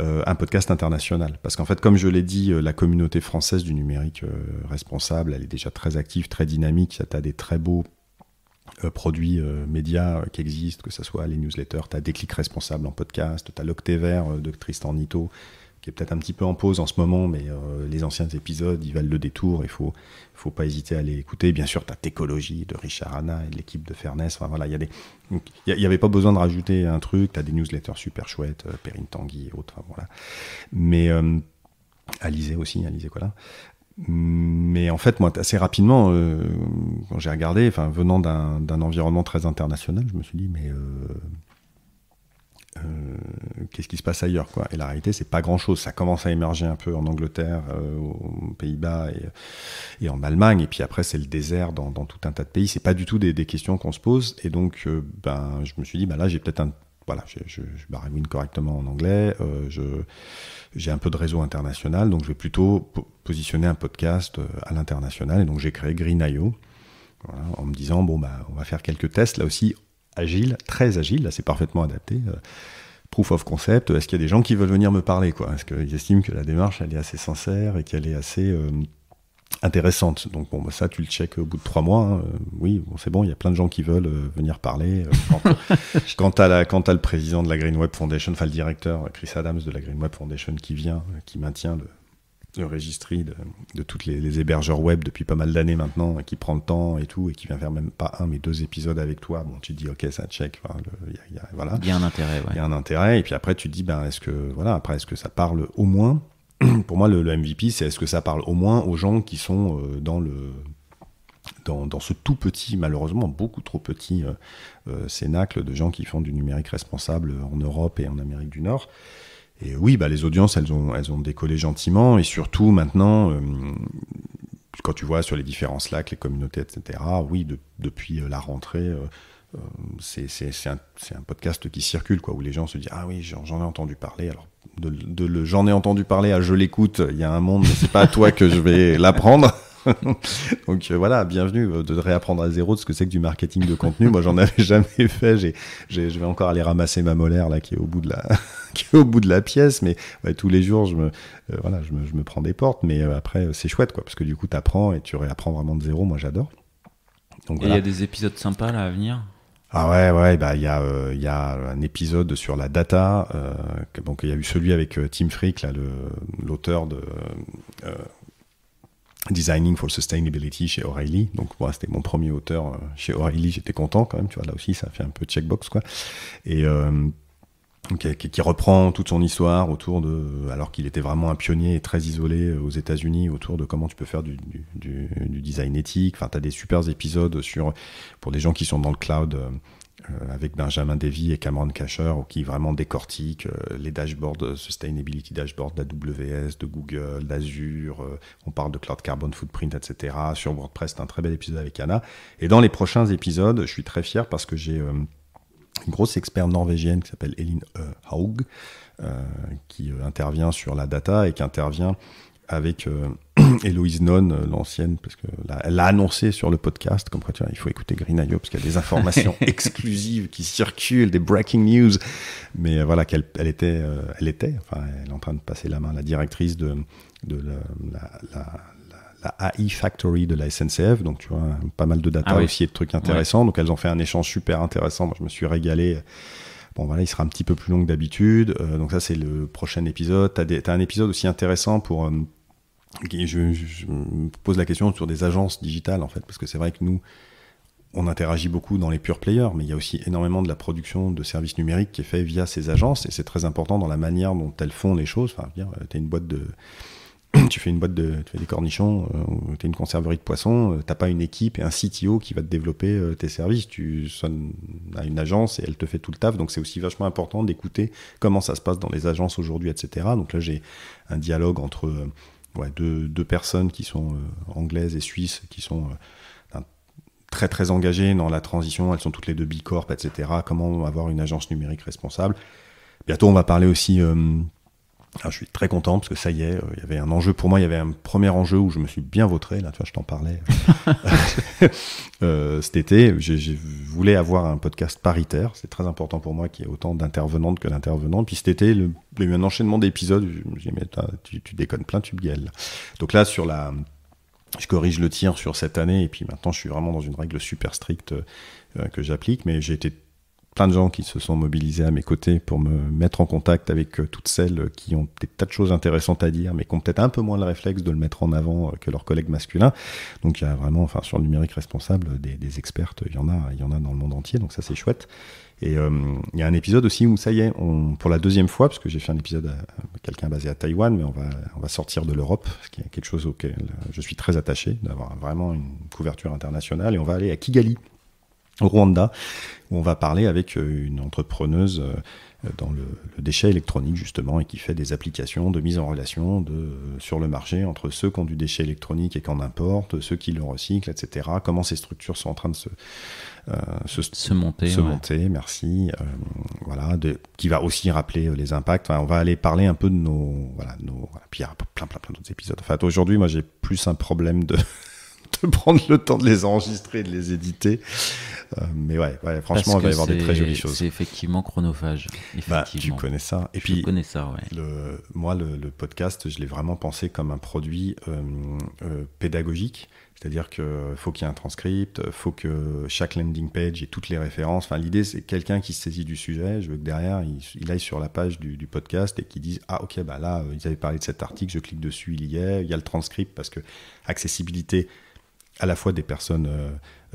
Euh, un podcast international. Parce qu'en fait, comme je l'ai dit, euh, la communauté française du numérique euh, responsable, elle est déjà très active, très dynamique. Tu as des très beaux produits médias qui existent, que ce soit les newsletters, tu as clics responsables en podcast, tu as L'Octet Vert de Tristan Nito, peut-être un petit peu en pause en ce moment, mais euh, les anciens épisodes, ils valent le détour, il faut, faut pas hésiter à les écouter. Bien sûr, tu as Técologie de Richard Hanna et de l'équipe de Fairness. Enfin, voilà, il y n'y avait pas besoin de rajouter un truc, tu as des newsletters super chouettes, euh, Perrine Tanguy et autres, enfin, voilà. Mais euh, Alizé aussi, Alizé là, Mais en fait, moi, assez rapidement, euh, quand j'ai regardé, enfin, venant d'un environnement très international, je me suis dit, mais qu'est-ce qui se passe ailleurs quoi. Et la réalité, c'est pas grand-chose. Ça commence à émerger un peu en Angleterre, euh, aux Pays-Bas et, et, en Allemagne. Et puis après, c'est le désert dans, tout un tas de pays. C'est pas du tout des, questions qu'on se pose. Et donc, euh, ben, je me suis dit, ben là, j'ai peut-être un voilà, je, je, je correctement en anglais, euh, j'ai un peu de réseau international, donc je vais plutôt positionner un podcast euh, à l'international. Et donc j'ai créé Green.io en me disant, bon, bah, on va faire quelques tests là aussi, agile, très agile, là c'est parfaitement adapté proof of concept, est-ce qu'il y a des gens qui veulent venir me parler quoi Est-ce qu'ils estiment que la démarche elle est assez sincère et qu'elle est assez euh, intéressante Donc bon, bah, ça tu le check au bout de trois mois. Hein. Euh, oui, bon, c'est bon, il y a plein de gens qui veulent euh, venir parler. quant à le président de la Green Web Foundation, enfin le directeur Chris Adams de la Green Web Foundation qui vient, qui maintient le, le registry de, de toutes les, hébergeurs web depuis pas mal d'années maintenant, qui prend le temps et tout, et qui vient faire même pas un mais deux épisodes avec toi. Bon, tu dis ok, ça check. voilà. Il y a un intérêt. Il y a un intérêt. Et puis après, tu te dis ben est-ce que voilà après est-ce que ça parle au moins Pour moi, le, MVP, c'est est-ce que ça parle au moins aux gens qui sont euh, dans le dans, ce tout petit, malheureusement beaucoup trop petit euh, euh, cénacle de gens qui font du numérique responsable en Europe et en Amérique du Nord. Et oui, bah, les audiences, elles ont, elles ont décollé gentiment. Et surtout, maintenant, euh, quand tu vois sur les différents slacks, les communautés, etc., oui, depuis euh, la rentrée, euh, c'est un, un, podcast qui circule, quoi, où les gens se disent Ah oui, j'en ai entendu parler. Alors, de, de j'en ai entendu parler à ah, je l'écoute, il y a un monde, mais c'est pas à toi que je vais l'apprendre. Donc euh, voilà, bienvenue euh, de réapprendre à zéro de ce que c'est que du marketing de contenu. Moi, j'en avais jamais fait. J'ai, je vais encore aller ramasser ma molaire là qui est au bout de la, au bout de la pièce. Mais tous les jours, je me, euh, voilà, je me, prends des portes. Mais après, c'est chouette quoi, parce que du coup, tu apprends et tu réapprends vraiment de zéro. Moi, j'adore. Donc, et il y a des épisodes sympas à venir. Ah ouais, ouais, bah il y a il un épisode sur la data. donc il y a eu celui avec Tim Frick, là, l'auteur de Designing for Sustainability chez O'Reilly. Donc voilà, c'était mon premier auteur euh, chez O'Reilly, j'étais content quand même, tu vois, là aussi ça fait un peu checkbox quoi. Et euh, qui, reprend toute son histoire autour de, alors qu'il était vraiment un pionnier et très isolé euh, aux États-Unis autour de comment tu peux faire du, design éthique. Enfin, tu as des supers épisodes sur, pour des gens qui sont dans le cloud. Euh, avec Benjamin Davy et Cameron Casher qui vraiment décortiquent euh, les dashboards, euh, sustainability dashboards d'AWS, de Google, d'Azure. on parle de Cloud Carbon Footprint, etc. Sur WordPress, c'est un très bel épisode avec Anna. Et dans les prochains épisodes, je suis très fier parce que j'ai une grosse experte norvégienne qui s'appelle Eline Haug, qui intervient sur la data et qui intervient avec euh, Héloïse Non, euh, l'ancienne, parce que elle l'a annoncé sur le podcast, comme quoi tu vois, il faut écouter Green parce qu'il y a des informations exclusives qui circulent, des breaking news. Mais euh, voilà, qu'elle elle était, elle était, enfin, elle est en train de passer la main à la directrice de, la, AI Factory de la SNCF, donc tu vois, pas mal de data ah aussi et de trucs intéressants. Donc elles ont fait un échange super intéressant. Moi, je me suis régalé. Bon, voilà, il sera un petit peu plus long que d'habitude. donc ça, c'est le prochain épisode. Tu as, as, un épisode aussi intéressant pour, je, me pose la question sur des agences digitales en fait, parce que c'est vrai que nous, on interagit beaucoup dans les pure players, mais il y a aussi énormément de la production de services numériques qui est fait via ces agences, et c'est très important dans la manière dont elles font les choses. Enfin, euh, tu une boîte de, tu fais une boîte de, tu fais des cornichons, tu euh, as une conserverie de poissons, tu euh, t'as pas une équipe et un CTO qui va te développer tes services. Tu sonnes à une agence et elle te fait tout le taf. Donc c'est aussi vachement important d'écouter comment ça se passe dans les agences aujourd'hui, etc. Donc là j'ai un dialogue entre deux, personnes qui sont euh, anglaises et suisses, qui sont euh, très très engagées dans la transition, elles sont toutes les deux bicorp, etc. Comment avoir une agence numérique responsable. Bientôt, on va parler aussi euh, ah, je suis très content parce que ça y est, euh, il y avait un enjeu pour moi, il y avait un premier enjeu où je me suis bien vautré, là tu vois, je t'en parlais euh, euh, cet été, je voulais avoir un podcast paritaire, c'est très important pour moi qu'il y ait autant d'intervenantes que d'intervenants, puis cet été, le, il y a eu un enchaînement d'épisodes, j'ai mais tu, déconnes plein, tu gueules. Donc là, sur la... Je corrige le tir sur cette année et puis maintenant je suis vraiment dans une règle super stricte que j'applique, mais j'ai été plein de gens qui se sont mobilisés à mes côtés pour me mettre en contact avec euh, toutes celles qui ont des tas de choses intéressantes à dire, mais qui ont peut-être un peu moins le réflexe de le mettre en avant euh, que leurs collègues masculins. Donc il y a vraiment, enfin, sur le numérique responsable, des, expertes, il y en a, il y en a dans le monde entier, donc ça c'est chouette. Et euh, il y a un épisode aussi où ça y est, on, pour la deuxième fois, parce que j'ai fait un épisode à, quelqu'un basé à Taïwan, mais on va, on va sortir de l'Europe, ce qui est quelque chose auquel je suis très attaché, d'avoir vraiment une couverture internationale, et on va aller à Kigali au Rwanda, où on va parler avec euh, une entrepreneuse euh, dans le, déchet électronique justement et qui fait des applications de mise en relation euh, sur le marché entre ceux qui ont du déchet électronique et qu'en en importent, ceux qui le recyclent, etc. Comment ces structures sont en train de se, se, monter. Se monter, merci. voilà, qui va aussi rappeler les impacts. on va aller parler un peu de nos... Voilà, nos Puis il y a plein, plein, plein d'autres épisodes. En fait, aujourd'hui, moi j'ai plus un problème de prendre le temps de les enregistrer, de les éditer. Euh, mais ouais, franchement, il va y avoir des très jolies choses. C'est effectivement chronophage. Bah, effectivement. tu connais ça. Et puis, connais ça, moi, le, podcast, je l'ai vraiment pensé comme un produit euh, euh, pédagogique. C'est-à-dire qu'il faut qu'il y ait un transcript, faut que chaque landing page ait toutes les références. Enfin, l'idée, c'est quelqu'un qui se saisit du sujet. Je veux que derrière, il, aille sur la page du, podcast et qu'il dise Ah, ok, bah là, ils avaient parlé de cet article, je clique dessus, il y est. Il y a le transcript parce que accessibilité, à la fois des personnes euh,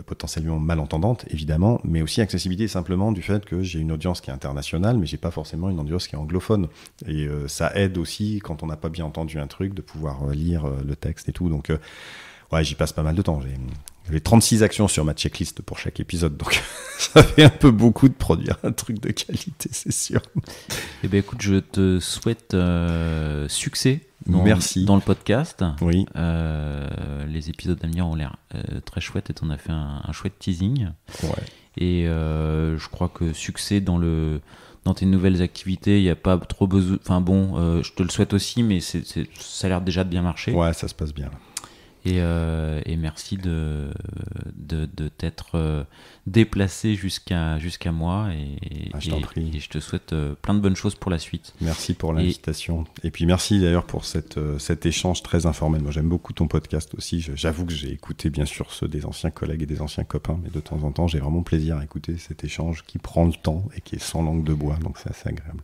potentiellement malentendantes, évidemment, mais aussi accessibilité simplement du fait que j'ai une audience qui est internationale, mais j'ai pas forcément une audience qui est anglophone. Et euh, ça aide aussi, quand on n'a pas bien entendu un truc, de pouvoir euh, lire le texte et tout. Donc, ouais, j'y passe pas mal de temps. J'ai 36 actions sur ma checklist pour chaque épisode, donc ça fait un peu beaucoup de produire un truc de qualité, c'est sûr. Eh bien écoute, je te souhaite euh, succès dans, Merci. dans le podcast. Oui. Euh, les épisodes d'avenir ont l'air euh, très chouettes et on a fait un, chouette teasing. Ouais. Et je crois que succès dans le dans tes nouvelles activités, il n'y a pas trop besoin. Enfin bon, je te le souhaite aussi, mais ça a l'air déjà de bien marcher. Ouais, ça se passe bien. Euh, et, merci de, de, t'être euh, déplacé jusqu'à jusqu'à moi. Et, ah, je et, prie. et, je te souhaite euh, plein de bonnes choses pour la suite. Merci pour l'invitation. Et, puis merci d'ailleurs pour cette, cet échange très informel. Moi j'aime beaucoup ton podcast aussi. J'avoue que j'ai écouté bien sûr ceux des anciens collègues et des anciens copains, mais de temps en temps j'ai vraiment plaisir à écouter cet échange qui prend le temps et qui est sans langue de bois. Donc c'est assez agréable.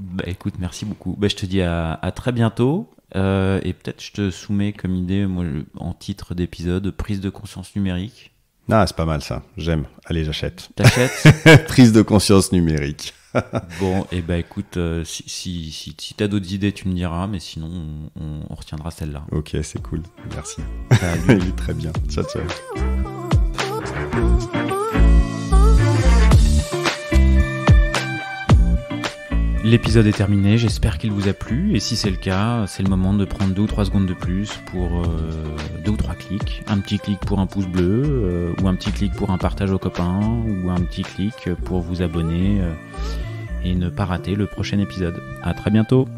Bah, écoute, merci beaucoup. Bah, je te dis à très bientôt. Euh, et peut-être je te soumets comme idée, moi, en titre d'épisode, prise de conscience numérique. Ah, c'est pas mal ça. J'aime. Allez, j'achète. T'achètes Prise de conscience numérique. bon, et bah ben écoute, euh, si, si, si, t'as d'autres idées, tu me diras, mais sinon, on, retiendra celle-là. Ok, c'est cool. Merci. Très bien. Ciao, ciao. L'épisode est terminé, j'espère qu'il vous a plu et si c'est le cas, c'est le moment de prendre 2 ou 3 secondes de plus pour 2 euh, ou 3 clics. Un petit clic pour un pouce bleu euh, ou un petit clic pour un partage aux copains ou un petit clic pour vous abonner euh, et ne pas rater le prochain épisode. À très bientôt.